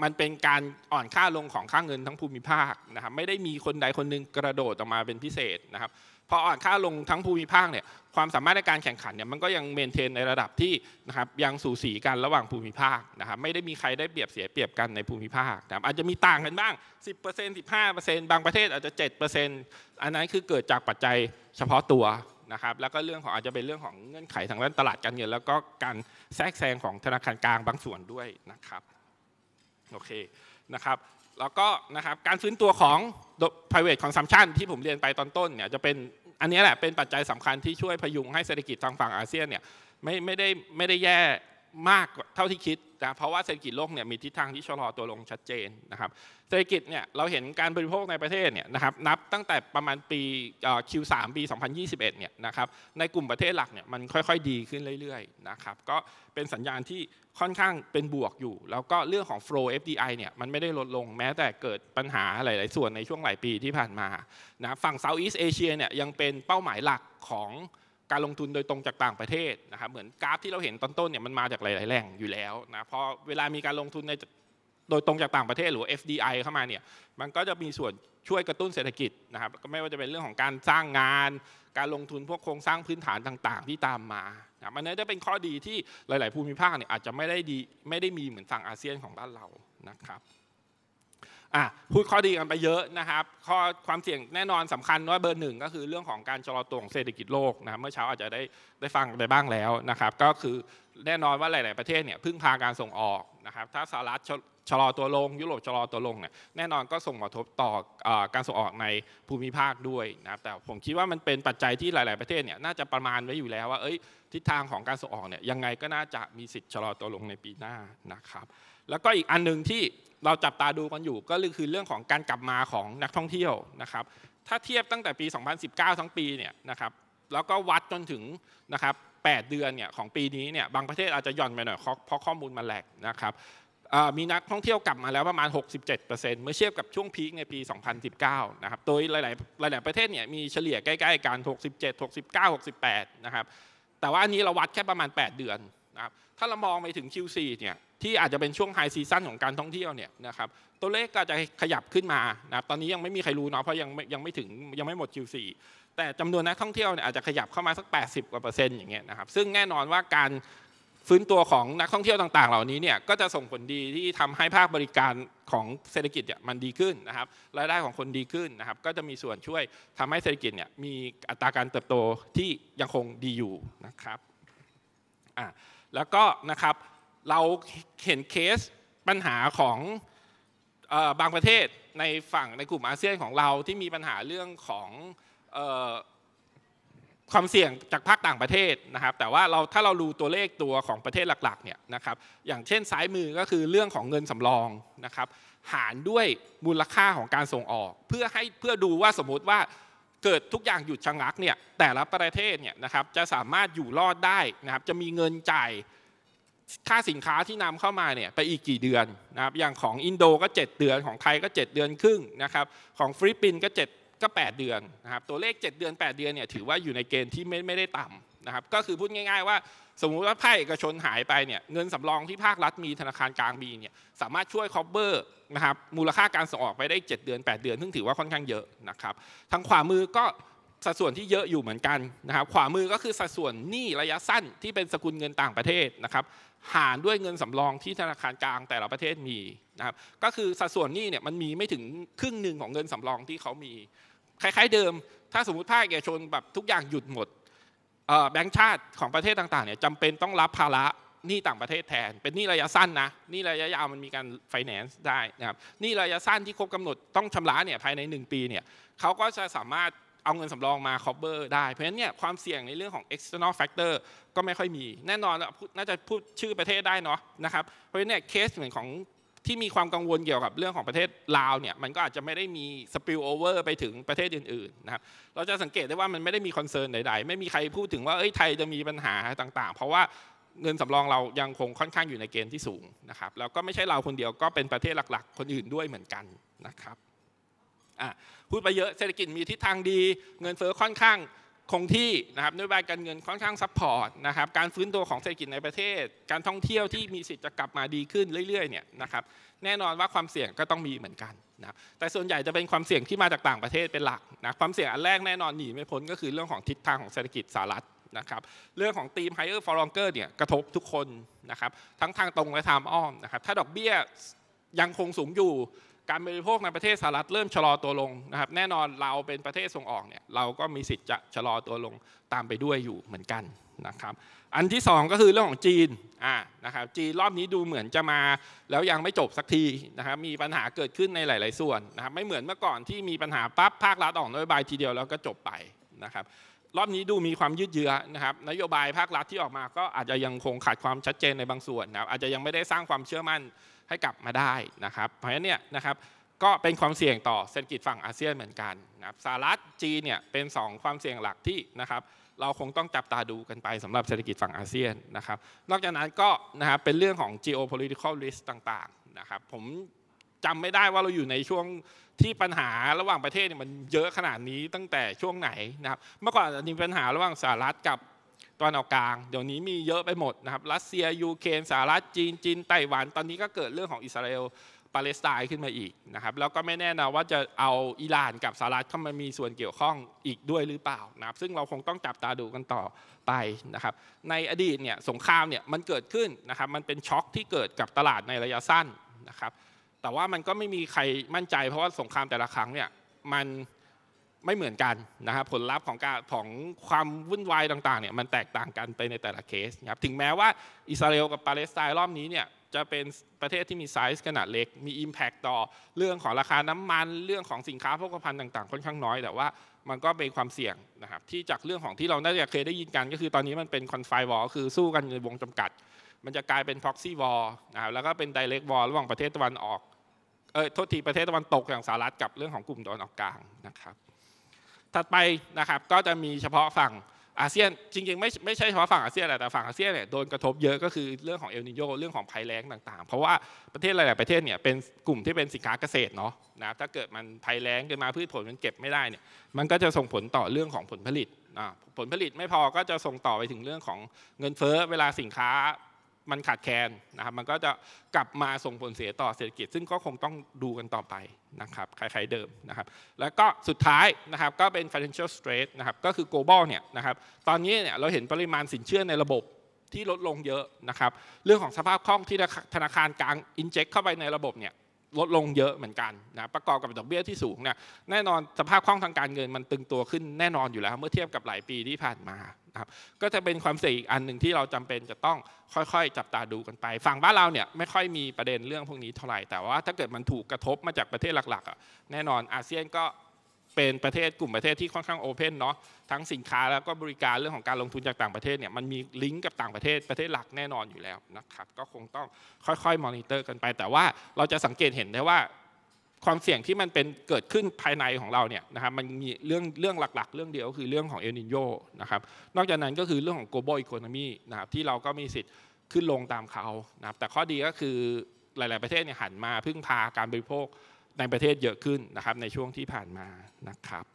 มันเป็นการอ่อนค่าลงของค่าเงินทั้งภูมิภาคนะครับไม่ได้มีคนใดคนหนึ่งกระโดดออกมาเป็นพิเศษนะครับพออ่อนค่าลงทั้งภูมิภาคเนี่ยความสามารถในการแข่งขันเนี่ยมันก็ยังเมนเทนในระดับที่นะครับยังสูสีกันระหว่างภูมิภาคนะครับไม่ได้มีใครได้เปรียบเสียเปรียบกันในภูมิภาคนะครับอาจจะมีต่างกันบ้าง10% 15%บางประเทศอาจจะ 7%อันนั้นคือเกิดจากปัจจัยเฉพาะตัวนะครับ แล้วก็เรื่องของอาจจะเป็นเรื่องของเงื่อนไขทางด้านตลาดการเงินแล้วก็การแทรกแซงของธนาคารกลางบางส่วนด้วยนะครับโอเคนะครับแล้วก็นะครับการฟื้นตัวของ private consumption ที่ผมเรียนไปตอนต้นเนี่ยจะเป็นอันนี้แหละเป็นปัจจัยสำคัญที่ช่วยพยุงให้เศรษฐกิจทางฝั่งอาเซียนเนี่ยไม่ไม่ได้ไม่ได้แย่มากเท่าที่คิดนะเพราะว่าเศรษฐกิจโลกเนี่ยมีทิศทางที่ชะลอตัวลงชัดเจนนะครับเศรษฐกิจเนี่ยเราเห็นการบริโภคในประเทศเนี่ยนะครับนับตั้งแต่ประมาณปี Q3 ปี2021เนี่ยนะครับในกลุ่มประเทศหลักเนี่ยมันค่อย ๆ ดีขึ้นเรื่อยๆนะครับก็เป็นสัญญาณที่ค่อนข้างเป็นบวกอยู่แล้วก็เรื่องของ flow FDI เนี่ยมันไม่ได้ลดลงแม้แต่เกิดปัญหาหลาย ๆ ส่วนในช่วงหลายปีที่ผ่านมานะฝั่ง Southeast Asia เนี่ยยังเป็นเป้าหมายหลักของการลงทุนโดยตรงจากต่างประเทศนะครับเหมือนกราฟที่เราเห็นตอนต้นเนี่ยมันมาจากหลาย ๆ แหล่งอยู่แล้วนะพอเวลามีการลงทุนในโดยตรงจากต่างประเทศหรือ FDI เข้ามาเนี่ยมันก็จะมีส่วนช่วยกระตุ้นเศรษฐกิจนะครับ ก็ไม่ว่าจะเป็นเรื่องของการสร้างงาน การลงทุนพวกโครงสร้างพื้นฐานต่าง ๆ ที่ตามมานะมันจะเป็นข้อดีที่หลาย ๆภูมิภาคเนี่ยอาจจะไม่ได้ดีไม่ได้มีเหมือนฝั่งอาเซียนของบ้านเรา นะครับอ่ะพูดข้อดีกันไปเยอะนะครับ ข้อความเสี่ยงแน่นอนสำคัญว่าเบอร์หนึ่งก็คือเรื่องของการชะลอตัวของเศรษฐกิจโลกนะเมื่อเช้าอาจจะได้ได้ฟังไปบ้างแล้วนะครับก็คือแน่นอนว่าหลาย ๆ ประเทศเนี่ยพึ่งพาการส่งออกนะครับถ้าสหรัฐชะลอตัวลง ยุโรปชะลอตัวลงเนี่ยแน่นอนก็ส่งผลกระทบต่อการส่งออกในภูมิภาคด้วยนะครับ แต่ผมคิดว่ามันเป็นปัจจัยที่หลาย ๆ ประเทศเนี่ยน่าจะประมาณไว้อยู่แล้วว่าเอ้ยทิศทางของการส่งออกเนี่ยยังไงก็น่าจะมีสิทธิ์ชะลอตัวลงในปีหน้านะครับ แล้วก็อีกอันหนึ่งที่เราจับตาดูกันอยู่ก็คือเรื่องของการกลับมาของนักท่องเที่ยวนะครับ ถ้าเทียบตั้งแต่ปี 2019 ทั้งปีเนี่ยนะครับแล้วก็วัดจนถึงนะครับ 8 เดือนเนี่ยของปีนี้เนี่ยบางประเทศอาจจะหย่อนไปหน่อยเพราะข้อมูลมันแหลกนะครับมีนักท่องเที่ยวกลับมาแล้วประมาณ 67%เมื่อเทียบกับช่วงพีคในปี 2019นะครับโดยหลายๆหลายๆประเทศเนี่ยมีเฉลี่ยใกล้ ๆกัน67 69 68นะครับแต่ว่าอันนี้เราวัดแค่ประมาณ 8 เดือนนะครับถ้าเรามองไปถึง Q4 เนี่ยที่อาจจะเป็นช่วงไฮซีซั่นของการท่องเที่ยวเนี่ยนะครับตัวเลขก็จะขยับขึ้นมานะครับตอนนี้ยังไม่มีใครรู้เนาะเพราะยังยังไม่ถึงยังไม่หมด Q4 แต่จำนวนนักท่องเที่ยวเนี่ยอาจจะขยับเข้ามาสัก 80กว่าเปอร์เซ็นต์อย่างเงี้ยนะครับซึ่งแน่นอนว่าการฟื้นตัวของนักท่องเที่ยวต่างๆ เหล่านี้เนี่ยก็จะส่งผลดีที่ทำให้ภาคบริการของเศรษฐกิจเนี่ยมันดีขึ้นนะครับรายได้ของคนดีขึ้นนะครับก็จะมีส่วนช่วยทำให้เศรษฐกิจเนี่ยมีอัตราการเติบโตที่ยังคงดีอยู่นะครับอ่าแล้วก็นะครับเราเห็นเคสปัญหาของบางประเทศในฝั่งในกลุ่มอาเซียนของเราที่มีปัญหาเรื่องของความเสี่ยงจากภาคต่างประเทศนะครับแต่ว่าเราถ้าเรารู้ตัวเลขตัวของประเทศหลักๆเนี่ยนะครับอย่างเช่นซ้ายมือก็คือเรื่องของเงินสำรองนะครับหารด้วยมูลค่าของการส่งออก เพื่อให้เพื่อดูว่าสมมติว่าเกิดทุกอย่างหยุดชะงักเนี่ยแต่ละประเทศเนี่ยนะครับจะสามารถอยู่รอดได้นะครับจะมีเงินจ่ายค่าสินค้าที่นำเข้ามาเนี่ยไปอีกกี่เดือนนะครับอย่างของอินโด ก็ 7เดือนของไทยก็ 7 เดือนครึ่งนะครับของฟิลิปปินส์ก็ 7ก็ 8 เดือนนะครับ ตัวเลข 7 เดือน 8 เดือน เนี่ย ถือว่าอยู่ในเกณฑ์ที่ไม่ไม่ได้ต่ำนะครับ ก็คือพูดง่าย ๆ ว่า สมมุติว่าภาคเอกชนหายไป เนี่ย เงินสำรองที่ภาครัฐมีธนาคารกลางมี เนี่ย สามารถช่วยคอบเบอร์นะครับ มูลค่าการส่งออกไปได้ 7 เดือน 8 เดือน ซึ่งถือว่าค่อนข้างเยอะนะครับ ทางขวามือก็สัดส่วนที่เยอะอยู่เหมือนกันนะครับ ขวามือก็คือสัดส่วนหนี้ระยะสั้นที่เป็นสกุลเงินต่างประเทศนะครับ หารด้วยเงินสำรองที่ธนาคารกลางแต่ละประเทศมีนะครับ ก็คือสัดส่วนหนี้ เนี่ยมันมีไม่ถึงครึ่งหนึ่งของเงินสำรองที่เขามีคล้ายๆเดิม ถ้าสมมติภาคเอกชนแบบทุกอย่างหยุดหมด แบงค์ชาติของประเทศต่างๆเนี่ยจำเป็นต้องรับภาระหนี้ต่างประเทศแทน เป็นหนี้ระยะสั้นนะ หนี้ระยะยาวมันมีการไฟแนนซ์ได้นะครับ หนี้ระยะสั้นที่ครบกำหนดต้องชำระเนี่ยภายใน 1 ปีเนี่ยเขาก็จะสามารถเอาเงินสำรองมา cover ได้ เพราะฉะนั้นเนี่ยความเสี่ยงในเรื่องของ external factor ก็ไม่ค่อยมี แน่นอนน่าจะพูดชื่อประเทศได้เนาะนะครับ เพราะฉะนั้นเนี่ยเคสเหมือนของที่มีความกังวลเกี่ยวกับเรื่องของประเทศลาวเนี่ยมันก็อาจจะไม่ได้มีสปิลโอเวอร์ไปถึงประเทศอื่นๆนะครับเราจะสังเกตได้ว่ามันไม่ได้มีคอนเซิร์นใดๆ ไม่มีใครพูดถึงว่าเอ้ยไทยจะมีปัญหาต่าง ๆ เพราะว่าเงินสำรองเรายังคงค่อนข้างอยู่ในเกณฑ์ที่สูงนะครับแล้วก็ไม่ใช่เราคนเดียวก็เป็นประเทศหลักๆ คนอื่นด้วยเหมือนกันนะครับพูดไปเยอะเศรษฐกิจมีทิศทางดี เงินเฟ้อค่อนข้างคงที่นะครับนโยบายการเงินค่อนข้างซับพอร์ตนะครับการฟื้นตัวของเศรษฐกิจในประเทศ การท่องเที่ยวที่มีสิทธิ์จะกลับมาดีขึ้นเรื่อยๆเนี่ยนะครับแน่นอนว่าความเสี่ยงก็ต้องมีเหมือนกันนะแต่ส่วนใหญ่จะเป็นความเสี่ยงที่มาจากต่างประเทศเป็นหลักนะความเสี่ยงอันแรกแน่นอนหนีไม่พ้นก็คือเรื่องของทิศทางของเศรษฐกิจสหรัฐนะครับเรื่องของทีม higher for longer เนี่ยกระทบทุกคนนะครับทั้งทางตรงและทางอ้อมนะครับถ้าดอกเบี้ยยังคงสูงอยู่การบริโภคในประเทศสหรัฐเริ่มชะลอตัวลงนะครับ แน่นอนเราเป็นประเทศส่งออกเนี่ยเราก็มีสิทธิ์จะชะลอตัวลงตามไปด้วยอยู่เหมือนกันนะครับอันที่ 2 ก็คือเรื่องของจีนอ่านะครับจีนรอบนี้ดูเหมือนจะมา แล้วยังไม่จบสักทีนะครับมีปัญหาเกิดขึ้นในหลาย ๆ ส่วนนะครับไม่เหมือนเมื่อก่อนที่มีปัญหาปั๊บภาครัฐออกนโยบายทีเดียวแล้วก็จบไปนะครับรอบนี้ดูมีความยืดเยื้อนะครับนโยบายภาครัฐที่ออกมาก็อาจจะยังคงขาดความชัดเจนในบางส่วนนะครับอาจจะยังไม่ได้สร้างความเชื่อมั่นให้กลับมาได้นะครับเพราะฉะนั้นเนี่ยนะครับก็เป็นความเสี่ยงต่อเศรษฐกิจฝั่งอาเซียนเหมือนกันนะครับสหรัฐจีนเนี่ยเป็น2 ความเสี่ยงหลักที่นะครับเราคงต้องจับตาดูกันไปสำหรับเศรษฐกิจฝั่งอาเซียนนะครับนอกจากนั้นก็นะครับเป็นเรื่องของ geopolitical risk ต่างๆนะครับผมจำไม่ได้ว่าเราอยู่ในช่วงที่ปัญหาระหว่างประเทศเนี่ยมันเยอะขนาดนี้ตั้งแต่ช่วงไหนนะครับเมื่อก่อนมีปัญหาระหว่างสหรัฐกับตอวนออกกลางเดี๋ยวนี้มีเยอะไปหมดนะครับรัสเซียยูเครนสหรัฐจีนจีนไต้หวันตอนนี้ก็เกิดเรื่องของอิสราเอลปาเลสไตน์ขึ้นมาอีกนะครับแล้วก็ไม่แน่นะว่าจะเอาอิหร่านกับสหรัฐเข้ามามีส่วนเกี่ยวข้องอีกด้วยหรือเปล่านะครับซึ่งเราคงต้องจับตาดูกันต่อไปนะครับในอดีตเนี่ยสงครามเนี่ยมันเกิดขึ้นนะครับมันเป็นช็อคที่เกิดกับตลาดในระยะสั้นนะครับแต่ว่ามันก็ไม่มีใครมั่นใจเพราะว่าสงครามแต่ละครั้งเนี่ยมันไม่เหมือนกันนะครับผลลัพธ์ของการของความวุ่นวายต่างๆเนี่ยมันแตกต่างกันไปในแต่ละเคสนะครับถึงแม้ว่าอิสราเอลกับปาเลสไตน์รอบนี้เนี่ยจะเป็นประเทศที่มีไซส์ขนาดเล็กมี Impact ต่อเรื่องของราคาน้ำมันเรื่องของสินค้าโภคภัณฑ์ต่าง ๆค่อนข้างน้อย แต่ว่ามันก็เป็นความเสี่ยงนะครับที่จากเรื่องของที่เราน่าจะเคยได้ยินกัน ก็คือตอนนี้มันเป็นคอนไฟวอลคือสู้กันในวงจำกัด มันจะกลายเป็นพ็อกซี่วอลนะครับแล้วก็เป็นไดเรกวอลระหว่างประเทศตะวันออกเออโทษทีประเทศตะวันตกอย่างสหรัฐกับเรื่องของกลุ่มตะวันออกกลางนะครับถัดไปนะครับก็จะมีเฉพาะฝั่งอาเซียน จริง ๆ ไม่ไม่ใช่เฉพาะฝั่งอาเซียนแหละแต่ฝั่งอาเซียนเนี่ยโดนกระทบเยอะก็คือเรื่องของเอลนิโยเรื่องของภัยแล้งต่างๆ เพราะว่าประเทศหลาย ๆประเทศเนี่ยเป็นกลุ่มที่เป็นสินค้าเกษตรเนาะนะถ้าเกิดมันภัยแล้งเกิดมาพืชผลมันเก็บไม่ได้เนี่ยมันก็จะส่งผลต่อเรื่องของผลผลิตผลผลิตไม่พอก็จะส่งต่อไปถึงเรื่องของเงินเฟ้อเวลาสินค้ามันขาดแคลนนะครับ มันก็จะกลับมาส่งผลเสียต่อเศรษฐกิจซึ่งก็คงต้องดูกันต่อไปนะครับคล้ายๆเดิมนะครับ แล้วก็สุดท้ายนะครับก็เป็น financial stress นะครับ ก็คือ global เนี่ยนะครับ ตอนนี้เนี่ยเราเห็นปริมาณสินเชื่อในระบบที่ลดลงเยอะนะครับ เรื่องของสภาพคล่องที่ธนาคารกลางอินเจคเข้าไปในระบบเนี่ยลดลงเยอะเหมือนกันนะประกอบกับดอกเบี้ยที่สูงเนี่ยแน่นอนสภาพคล่องทางการเงินมันตึงตัวขึ้นแน่นอนอยู่แล้วเมื่อเทียบกับหลายปีที่ผ่านมาครับก็จะเป็นความเสี่ยงอีกอันหนึ่งที่เราจำเป็นจะต้องค่อยๆ จับตาดูกันไปฝั่งบ้านเราเนี่ยไม่ค่อยมีประเด็นเรื่องพวกนี้เท่าไหร่แต่ว่าถ้าเกิดมันถูกกระทบมาจากประเทศหลักๆอ่ะแน่นอนอาเซียนก็เป็นประเทศกลุ่มประเทศที่ค่อนข้างโอเพนเนาะทั้งสินค้าแล้วก็บริการเรื่องของการลงทุนจากต่างประเทศเนี่ยมันมีลิงก์กับต่างประเทศ ประเทศหลักแน่นอนอยู่แล้วนะครับก็คงต้องค่อยๆมอนิเตอร์กันไป แต่ว่าเราจะสังเกตเห็นได้ว่า ความเสี่ยงที่มันเป็นเกิดขึ้นภายในของเราเนี่ยนะครับมันมีเรื่องเรื่องหลัก ๆ เรื่องเดียวคือเรื่องของเอลนินโยนะครับนอกจากนั้นก็คือเรื่องของ global economy นะครับที่เราก็มีสิทธิ์ขึ้นลงตามเขานะครับแต่ข้อดีก็คือหลาย ๆประเทศเนี่ยหันมาพึ่งพาการบริโภคในประเทศเยอะขึ้นนะครับในช่วงที่ผ่านมานะครับ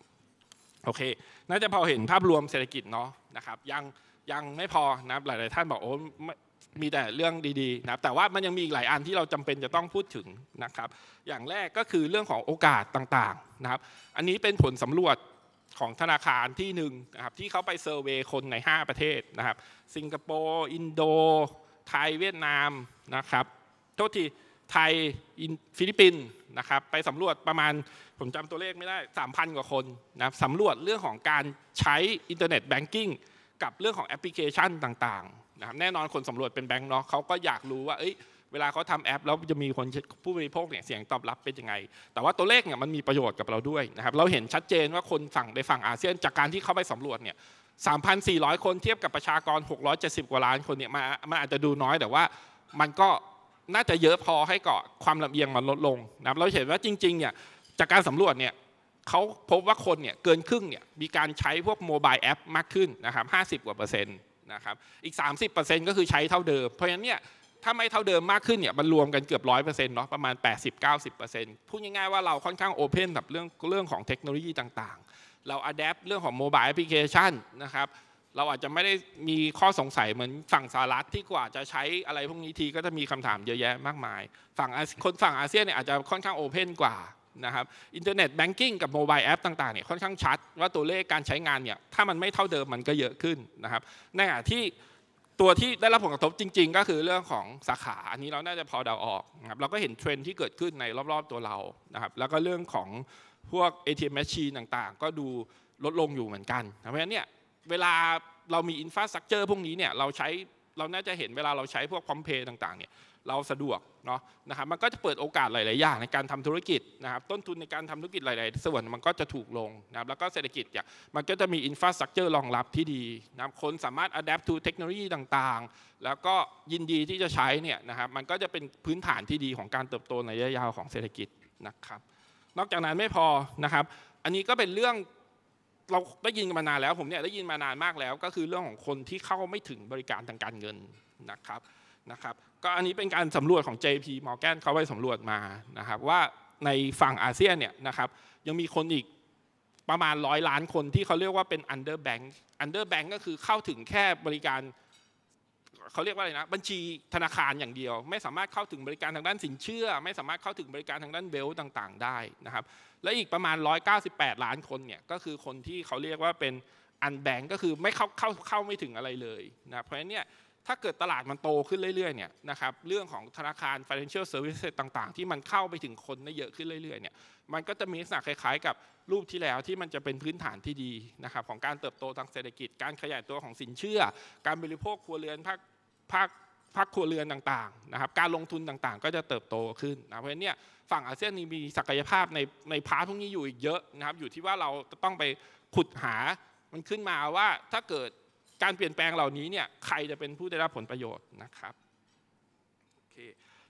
โอเคน่าจะพอเห็นภาพรวมเศรษฐกิจเนาะนะครับ ยังยังไม่พอนะหลาย ๆ ท่านบอกโอ้มีแต่เรื่องดี ๆ นะครับแต่ว่ามันยังมีอีกหลายอันที่เราจำเป็นจะต้องพูดถึงนะครับ อย่างแรกก็คือเรื่องของโอกาสต่าง ๆ นะครับ อันนี้เป็นผลสำรวจของธนาคารที่หนึ่งนะครับที่เขาไปเซอร์เวยคนใน 5 ประเทศนะครับสิงคโปร์อินโดไทยเวียดนามนะครับ โทษทีไทยฟิลิปปินส์นะครับไปสำรวจประมาณผมจำตัวเลขไม่ได้3,000กว่าคนนะสำรวจเรื่องของการใช้อินเทอร์เน็ตแบงกิ้งกับเรื่องของแอปพลิเคชันต่างๆนะครับแน่นอนคนสำรวจเป็นแบงก์เนาะเขาก็อยากรู้ว่า เอ้ยเวลาเขาทำแอปแล้วจะมีคนผู้บริโภคเนี่ยเสียงตอบรับเป็นยังไง แต่ว่าตัวเลขเนี่ยมันมีประโยชน์กับเราด้วยนะครับ เราเห็นชัดเจนว่าคนฝั่งในฝั่งอาเซียน จากการที่เขาไปสำรวจเนี่ย3,400คนเทียบกับประชากร670กว่าล้านคนเนี่ยมันอาจจะดูน้อย แต่ว่ามันก็น่าจะเยอะพอให้เกาะความลำเอียงมันลดลงนะครับเราเห็นว่าจริงๆเนี่ยจากการสำรวจเนี่ยเขาพบว่าคนเนี่ยเกินครึ่งเนี่ยมีการใช้พวกโมบายแอปมากขึ้นนะครับ50กว่าเปอร์เซ็นต์นะครับอีก 30%ก็คือใช้เท่าเดิมเพราะฉะนั้นเนี่ยถ้าไม่เท่าเดิมมากขึ้นเนี่ยมันรวมกันเกือบร้อยเปอร์เซ็นต์เนาะประมาณ80-90%พูดง่ายๆว่าเราค่อนข้างโอเพนกับเรื่องเรื่องของเทคโนโลยีต่างๆ เราอัดแอปเรื่องของโมบายแอปพลิเคชันนะครับเราอาจจะไม่ได้มีข้อสงสัยเหมือนฝั่งสหรัฐที่กว่าจะใช้อะไรพวกนี้ทีก็จะมีคำถามเยอะแยะมากมายฝั่งคนฝั่งอาเซียนเนี่ยอาจจะค่อนข้างโอเพนกว่านะครับอินเทอร์เน็ตแบงกิ้งกับโมบายแอปต่างๆเนี่ยค่อนข้างชัดว่าตัวเลขการใช้งานเนี่ยถ้ามันไม่เท่าเดิมมันก็เยอะขึ้นนะครับในขณะที่ตัวที่ได้รับผลกระทบจริง ๆ ก็คือเรื่องของสาขา อันนี้เราน่าจะพอเดาออกนะครับเราก็เห็นเทรนที่เกิดขึ้นในรอบๆตัวเรานะครับแล้วก็เรื่องของพวก ATM machine ต่างๆ ก็ดูลดลงอยู่เหมือนกันเพราะฉะนั้นเนี่ยเวลาเรามีอินฟาสักเจอร์พวกนี้เนี่ยเราใช้เราน่าจะเห็นเวลาเราใช้พวกคอมเพย์ต่างๆเนี่ยเราสะดวกเนาะนะครับมันก็จะเปิดโอกาสหลายๆอย่างในการทำธุรกิจนะครับต้นทุนในการทำธุรกิจหลาย ๆ ส่วนมันก็จะถูกลงนะครับ แล้วก็เศรษฐกิจเนี่ยมันก็จะมีอินฟาสักเจอร์รองรับที่ดีนะครับคนสามารถอัดแอปทูเทคโนโลยีต่างๆแล้วก็ยินดีที่จะใช้เนี่ยนะครับมันก็จะเป็นพื้นฐานที่ดีของการเติบโตในระยะยาวของเศรษฐกิจนะครับ นอกจากนั้นไม่พอนะครับ อันนี้ก็เป็นเรื่องเราได้ยินมานานแล้วผมเนี่ยได้ยินมานานมากแล้วก็คือเรื่องของคนที่เข้าไม่ถึงบริการทางการเงินนะครับนะครับ ก็อันนี้เป็นการสำรวจของ JP Morgan เขาไปสำรวจมานะครับ ว่าในฝั่งอาเซียนเนี่ยนะครับยังมีคนอีกประมาณร้อยล้านคนที่เขาเรียกว่าเป็น underbank underbank ก็คือเข้าถึงแค่บริการเขาเรียกว่าอะไรนะบัญชีธนาคารอย่างเดียว ไม่สามารถเข้าถึงบริการทางด้านสินเชื่อ ไม่สามารถเข้าถึงบริการทางด้านเบลต่าง ๆ ได้นะครับและอีกประมาณ 198ล้านคนเนี่ยก็คือคนที่เขาเรียกว่าเป็นอันแบงก็คือไม่เข้าเข้าเข้าไม่ถึงอะไรเลยนะเพราะฉะนั้นเนี่ยถ้าเกิดตลาดมันโตขึ้นเรื่อยๆเนี่ยนะครับเรื่องของธนาคาร financial services ต่างๆ ที่มันเข้าไปถึงคนได้เยอะขึ้นเรื่อยๆเนี่ยมันก็จะมีลักษณะคล้ายๆ กับรูปที่แล้วที่มันจะเป็นพื้นฐานที่ดีนะครับของการเติบโตทางเศรษฐกิจการขยายตัวของสินเชื่อ การบริโภคครัวเรือนภาคภาคภาคครัวเรือนต่างๆนะครับ การลงทุนต่างๆก็จะเติบโตขึ้นนะเพราะฉะนั้นเนี่ยฝั่งอาเซียนมีศักยภาพในในพาร์ทพวกนี้อยู่อีกเยอะนะครับ อยู่ที่ว่าเราจะต้องไปขุดหามันขึ้นมาว่าถ้าเกิดการเปลี่ยนแปลงเหล่านี้เนี่ยใครจะเป็นผู้ได้รับผลประโยชน์นะครับ โอเค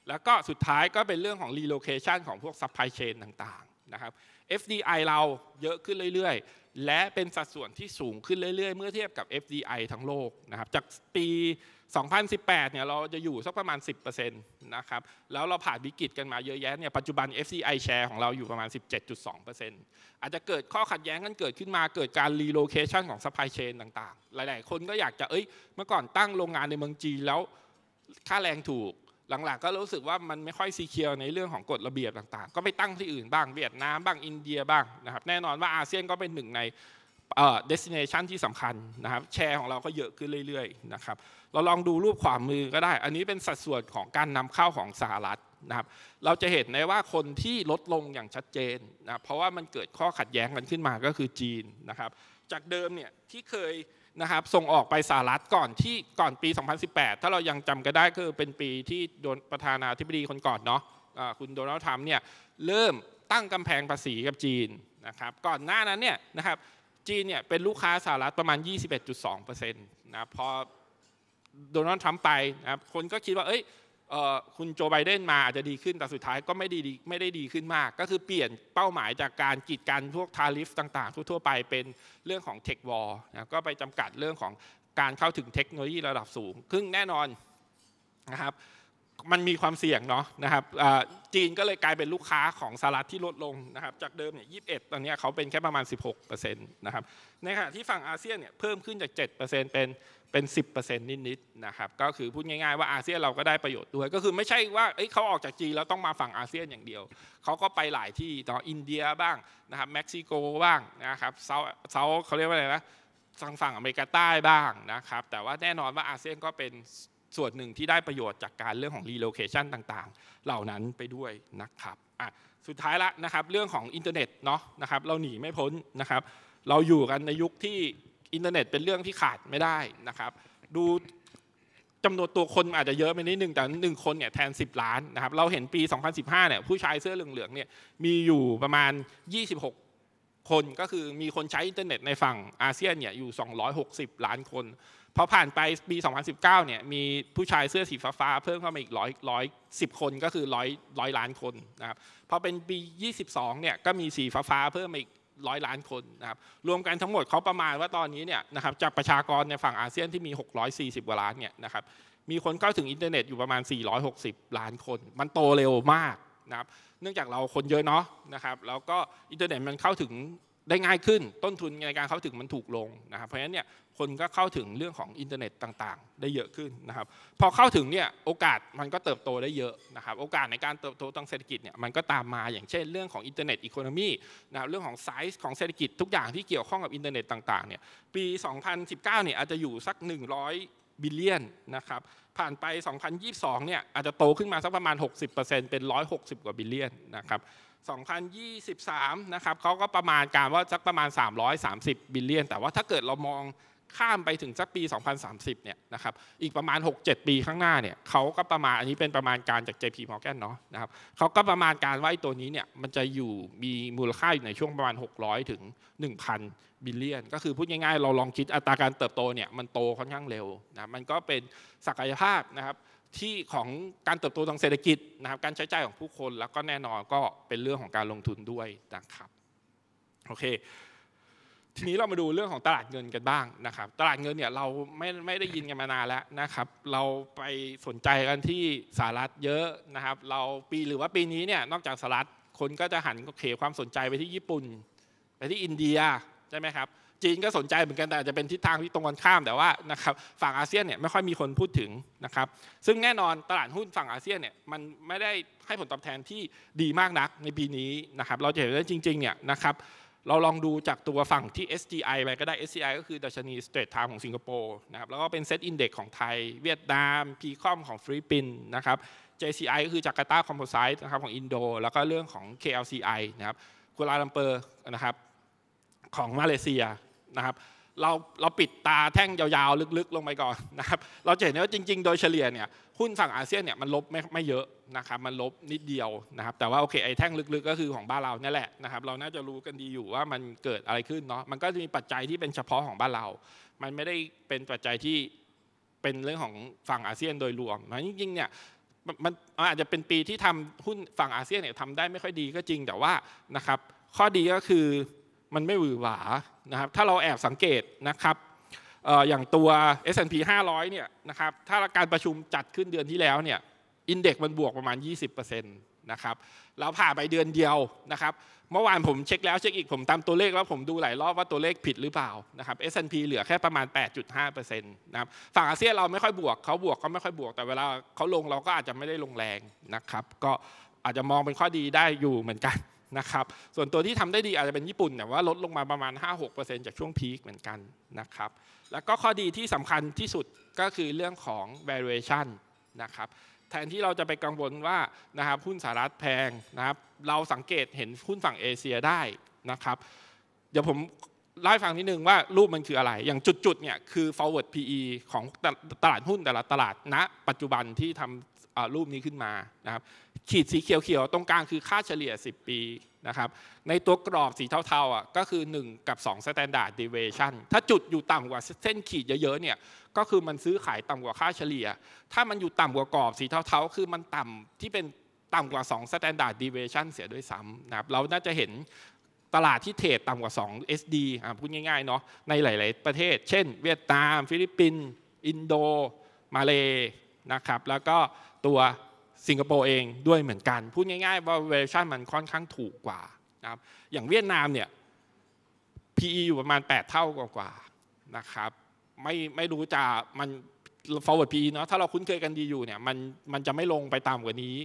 แล้วก็สุดท้ายก็เป็นเรื่องของ relocation ของพวก supply chain ต่างๆนะครับ FDI เราเยอะขึ้นเรื่อยๆและเป็นสัดส่วนที่สูงขึ้นเรื่อยๆ เมื่อเทียบกับ FDI ทั้งโลกนะครับจากปี2018 เนี่ย เราจะอยู่สักประมาณ 10%นะครับ แล้วเราผ่านวิกฤตกันมาเยอะแยะ เนี่ย ปัจจุบัน FCI แชร์ของเราอยู่ประมาณ 17.2%อาจจะเกิดข้อขัดแย้งกันเกิดขึ้นมา เกิดการรีโลเคชันของซัพพลายเชนต่างๆ หลาย ๆ คนก็อยากจะ เอ้ย เมื่อก่อนตั้งโรงงานในเมืองจีนแล้ว ค่าแรงถูก หลังๆ ก็รู้สึกว่ามันไม่ค่อยซีเคียวในเรื่องของกฎระเบียบต่างๆ ก็ไปตั้งที่อื่นบ้างเวียดนามบ้าง อินเดียบ้างนะครับ แน่นอนว่าอาเซียนก็เป็นหนึ่งในเดสิเนชันที่สำคัญนะครับ แชร์ของเราก็เยอะขึ้นเรื่อย ๆ นะครับเราลองดูรูปขวามือก็ได้ อันนี้เป็นสัดส่วนของการนำเข้าของสหรัฐนะครับ เราจะเห็นได้ว่าคนที่ลดลงอย่างชัดเจนนะ เพราะว่ามันเกิดข้อขัดแย้งกันขึ้นมาก็คือจีนนะครับ จากเดิมเนี่ยที่เคยนะครับส่งออกไปสหรัฐก่อนที่ก่อนปี 2018 ถ้าเรายังจำกันได้คือเป็นปีที่โดนประธานาธิบดีคนก่อนเนาะะคุณโดนัลด์ ทรัมป์เนี่ยเริ่มตั้งกำแพงภาษีกับจีนนะครับก่อนหน้านั้นเนี่ยนะครับจีนเนี่ยเป็นลูกค้าสหรัฐประมาณ 21.2%นะพอโดนัลด์ทรัมป์ไปนะครับ คนก็คิดว่า เอ้ย คุณโจไบเดนมาอาจจะดีขึ้น แต่สุดท้ายก็ไม่ดี ไม่ได้ดีขึ้นมาก ก็คือเปลี่ยนเป้าหมายจากการกีดกันพวกทาริฟต่าง ๆ ทั่วๆไปเป็นเรื่องของเทควอลนะ ก็ไปจำกัดเรื่องของการเข้าถึงเทคโนโลยีระดับสูงซึ่งแน่นอนนะครับมันมีความเสี่ยงเนาะนะครับจีนก็เลยกลายเป็นลูกค้าของสหรัฐที่ลดลงนะครับจากเดิมเนี่ยยีตอนนี้เขาเป็นแค่ประมาณ 16%นะครับในขณะที่ฝั่งอาเซียนเนี่ยเพิ่มขึ้นจาก7%เป็นเป็น1เนิด ๆ นะครับก็คือพูดง่าย ๆ ว่าอาเซียนเราก็ได้ประโยชน์ด้วย ก็คือไม่ใช่ว่าเเขาออกจากจีนแล้วต้องมาฝั่งอาเซียนอย่างเดียว เขาก็ไปหลายที่ต่ออินเดียบ้างนะครับเม็กซิโกบ้างนะครับเซาเซาเขาเรียกว่าอะไรนะทางฝั่งอเมริกาใต้บ้างนะครับแต่ว่าแน่นอนว่าอาเซียนก็เป็นส่วนหนึ่งที่ได้ประโยชน์จากการเรื่องของ relocation ต่างๆ เหล่านั้นไปด้วยนะครับอ่ะสุดท้ายละนะครับเรื่องของอินเทอร์เน็ตเนาะนะครับเราหนีไม่พ้นนะครับ เราอยู่กันในยุคที่อินเทอร์เน็ตเป็นเรื่องที่ขาดไม่ได้นะครับดูจำนวนตัวคนอาจจะเยอะไปนิดนึงแต่หนึ่งคนเนี่ยแทน 10 ล้านนะครับเราเห็นปี 2015 เนี่ยผู้ชายเสื้อเหลืองๆเนี่ยมีอยู่ประมาณ 26 คนก็คือมีคนใช้อินเทอร์เน็ตในฝั่งอาเซียนเนี่ยอยู่ 260 ล้านคนพอผ่านไปปี 2019 เนี่ย มีผู้ชายเสื้อสีฟ้าเพิ่มเข้ามาอีกร้อยร้อยสิบคนก็คือร้อยร้อยล้านคนนะครับพอเป็นปี 22 เนี่ย ก็มีสีฟ้าเพิ่มมาอีกร้อยล้านคนนะครับรวมกันทั้งหมดเขาประมาณว่าตอนนี้เนี่ยนะครับจากประชากรในฝั่งอาเซียนที่มี 640กว่าล้านเนี่ยนะครับมีคนเข้าถึงอินเทอร์เน็ตอยู่ประมาณ 460 ล้านคนมันโตเร็วมากนะครับเนื่องจากเราคนเยอะเนาะนะครับแล้วก็อินเทอร์เน็ตมันเข้าถึงได้ง่ายขึ้นต้นทุนในการเข้าถึงมันถูกลงนะครับเพราะฉะนั้นเนี่ยคนก็เข้าถึงเรื่องของอินเทอร์เน็ตต่างๆ ได้เยอะขึ้นนะครับพอเข้าถึงเนี่ยโอกาสมันก็เติบโตได้เยอะนะครับ โอกาสในการเติบโตทางเศรษฐกิจเนี่ยมันก็ตามมาอย่างเช่นเรื่องของอินเทอร์เน็ตอีโคโนมีนะครับเรื่องของไซส์ของเศรษฐกิจทุกอย่างที่เกี่ยวข้องกับอินเทอร์เน็ตต่างๆเนี่ยปี 2019 เนี่ยอาจจะอยู่สัก 100 บิลเลียนนะครับผ่านไป 2022 เนี่ยอาจจะโตขึ้นมาสักประมาณ 60%เป็น 160 กว่าบิลเลียนนะครับ2023 นะครับเขาก็ประมาณการว่าสักประมาณ 330 บิลเลียนแต่ว่าถ้าเกิดเรามองข้ามไปถึงสักปี 2030 เนี่ยนะครับอีกประมาณ 6-7 ปีข้างหน้าเนี่ยเขาก็ประมาณอันนี้เป็นประมาณการจาก JP Morgan เนาะนะครับเขาก็ประมาณการว่าตัวนี้เนี่ยมันจะอยู่มีมูลค่าอยู่ในช่วงประมาณ 600ถึง1,000บิลเลียนก็คือพูดง่ายๆเราลองคิดอัตราการเติบโตเนี่ยมันโตค่อนข้างเร็วนะมันก็เป็นศักยภาพนะครับที่ของการเติบโตทางเศรษฐกิจนะครับ การใช้จ่ายของผู้คนแล้วก็แน่นอนก็เป็นเรื่องของการลงทุนด้วยนะครับโอเค ทีนี้เรามาดูเรื่องของตลาดเงินกันบ้างนะครับ ตลาดเงินเนี่ยเราไม่ไม่ได้ยินกันมานานแล้วนะครับ เราไปสนใจกันที่สหรัฐเยอะนะครับ เราปีหรือว่าปีนี้เนี่ยนอกจากสหรัฐคนก็จะหันเขความสนใจไปที่ญี่ปุ่น ไปที่อินเดียใช่ไหมครับจีนก็สนใจเหมือนกันแต่อาจจะเป็นทิศทางที่ตรงกันข้ามแต่ว่านะครับฝั่งอาเซียนเนี่ยไม่ค่อยมีคนพูดถึงนะครับซึ่งแน่นอนตลาดหุ้นฝั่งอาเซียนเนี่ยมันไม่ได้ให้ผลตอบแทนที่ดีมากนักในปีนี้นะครับเราจะเห็นได้จริงๆเนี่ยนะครับเราลองดูจากตัวฝั่งที่ SGI ไปก็ได้ SGI ก็คือดัชนี Straight Time ของสิงคโปร์นะครับแล้วก็เป็น Set Index ของไทย เวียดนามพีคอมของฟิลิปปินส์นะครับ JCI ก็คือจาการ์ตาคอมโพไซต์นะครับของอินโดแล้วก็เรื่องของ KLCI นะครับกัวลาลัมเปอร์นะครับของมาเลเซียนะครับเราเราปิดตาแท่งยาวๆลึกๆ ลงไปก่อนนะครับ เราจะเห็นว่าจริงๆโดยเฉลี่ยเนี่ยหุ้นฝั่งอาเซียนเนี่ยมันลบไม่ไม่เยอะนะครับ มันลบนิดเดียวนะครับ แต่ว่าโอเคไอ้แท่งลึกๆ ก็คือของบ้านเราเนี่ยแหละนะครับเราน่าจะรู้กันดีอยู่ว่ามันเกิดอะไรขึ้นเนาะมันก็จะมีปัจจัยที่เป็นเฉพาะของบ้านเรา มันไม่ได้เป็นปัจจัยที่เป็นเรื่องของฝั่งอาเซียนโดยรวมนะจริงๆเนี่ยมันอาจจะเป็นปีที่ทำหุ้นฝั่งอาเซียนเนี่ยทำได้ไม่ค่อยดีก็จริงแต่ว่านะครับ ข้อดีก็คือมันไม่หวือหวานะครับ ถ้าเราแอบสังเกตนะครับอย่างตัว S&P 500 เนี่ยนะครับ ถ้าการประชุมจัดขึ้นเดือนที่แล้วเนี่ย อินเด็กมันบวกประมาณ 20%นะครับเราผ่าไปเดือนเดียวนะครับ เมื่อวานผมเช็คแล้วเช็คอีก ผมตามตัวเลขแล้วผมดูหลายรอบว่าตัวเลขผิดหรือเปล่านะครับ S&P เหลือแค่ประมาณ 8.5%นะครับฝั่งอาเซียนเราไม่ค่อยบวกเขาบวกก็ไม่ค่อยบวก แต่เวลาเขาลงเราก็อาจจะไม่ได้ลงแรงนะครับ ก็อาจจะมองเป็นข้อดีได้อยู่เหมือนกันนะครับส่วนตัวที่ทำได้ดีอาจจะเป็นญี่ปุ่นแต่ว่าลดลงมาประมาณ5-6%จากช่วงพีคเหมือนกันนะครับแล้วก็ข้อดีที่สำคัญที่สุดก็คือเรื่องของ valuation นะครับแทนที่เราจะไปกังวลว่านะครับหุ้นสหรัฐแพงนะครับเราสังเกตเห็นหุ้นฝั่งเอเชียได้นะครับเดี๋ยวผมเล่าให้ฟังนิดนึงว่ารูปมันคืออะไรอย่างจุดๆเนี่ยคือ forward PE ของตลาดหุ้นแต่ละตลาดณนะปัจจุบันที่ทำรูปนี้ขึ้นมานะครับ ขีดสีเขียวๆ ตรงกลางคือค่าเฉลี่ย 10 ปีนะครับ ในตัวกรอบสีเทาๆอ่ะก็คือ 1 กับ 2 standard deviation ถ้าจุดอยู่ต่ำกว่าเส้นขีดเยอะๆเนี่ยก็คือมันซื้อขายต่ำกว่าค่าเฉลี่ย ถ้ามันอยู่ต่ำกว่ากรอบสีเทาๆคือมันต่ำที่เป็นต่ำกว่า 2 standard deviation เสียด้วยซ้ำนะครับ เราน่าจะเห็นตลาดที่เทรดต่ำกว่า 2 SD อ่ะพูดง่ายๆเนาะ ในหลาย ๆประเทศ เช่น เวียดนามฟิลิปปินส์อินโดมาเลนะครับแล้วก็ตัวสิงคโปร์เองด้วยเหมือนกัน พูดง่าย ๆ ว่าเวอร์ชันมันค่อนข้างถูกกว่านะครับอย่างเวียดนามเนี่ย PE อยู่ประมาณ 8 เท่ากว่านะครับไม่ไม่รู้จะมัน forward PE เนาะถ้าเราคุ้นเคยกันดีอยู่เนี่ยมันมันจะไม่ลงไปตามกว่านี้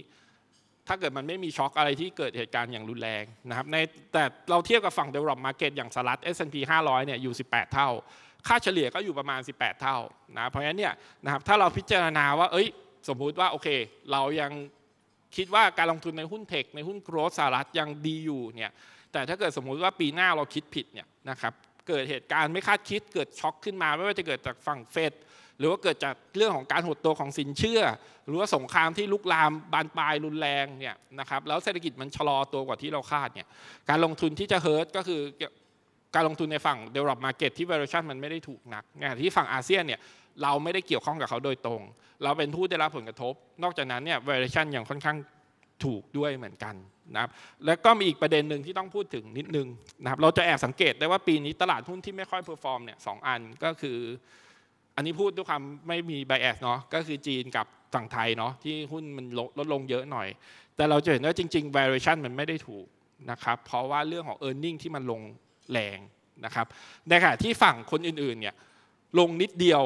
ถ้าเกิดมันไม่มีช็อคอะไรที่เกิดเหตุการณ์อย่างรุนแรงนะครับในแต่เราเทียบกับฝั่ง develop market อย่างสหรัฐ S&P 500เนี่ยอยู่ 18 เท่า ค่าเฉลี่ยก็อยู่ประมาณ 18 เท่านะเพราะฉะนั้นเนี่ยนะครับถ้าเราพิจารณาว่าเอ้ยสมมุติว่าโอเคเรายังคิดว่าการลงทุนในหุ้นเทคในหุ้นโกลด์สหรัฐยังดีอยู่เนี่ยแต่ถ้าเกิดสมมุติว่าปีหน้าเราคิดผิดเนี่ยนะครับเกิดเหตุการณ์ไม่คาดคิดเกิดช็อกขึ้นมาไม่ว่าจะเกิดจากฝั่งเฟดหรือว่าเกิดจากเรื่องของการหดตัวของสินเชื่อ หรือว่าสงครามที่ลุกลาม บานปลายรุนแรงเนี่ยนะครับแล้วเศรษฐกิจมันชะลอตัวกว่าที่เราคาดเนี่ยการลงทุนที่จะเฮิร์ตก็คือการลงทุนในฝั่ง d ลล e l ม p ร์เก็ตที่เวอร์ชันมันไม่ได้ถูกนักเนี่ยที่ฝั่งอาเซียนเนี่ยเราไม่ได้เกี่ยวข้องกับเขาโดยตรง เราเป็นผู้ได้รับผลกระทบ นอกจากนั้นเนี่ย variation ยังค่อนข้างถูกด้วยเหมือนกันนะครับ แล้วก็มีอีกประเด็นหนึ่งที่ต้องพูดถึงนิดนึงนะครับ เราจะแอบสังเกตได้ว่าปีนี้ตลาดหุ้นที่ไม่ค่อยเพอร์ฟอร์มเนี่ยสองอันก็คือ อันนี้พูดด้วยความไม่มีไบแอสเนาะ ก็คือจีนกับฝั่งไทยเนาะ ที่หุ้นมันลดลงเยอะหน่อย แต่เราจะเห็นว่าจริง ๆ variation มันไม่ได้ถูกนะครับ เพราะว่าเรื่องของ e a r n i n g ที่มันลงแรงนะครับในขณะที่ฝั่งคนอื่นๆ เนี่ย ลงนิดเดียว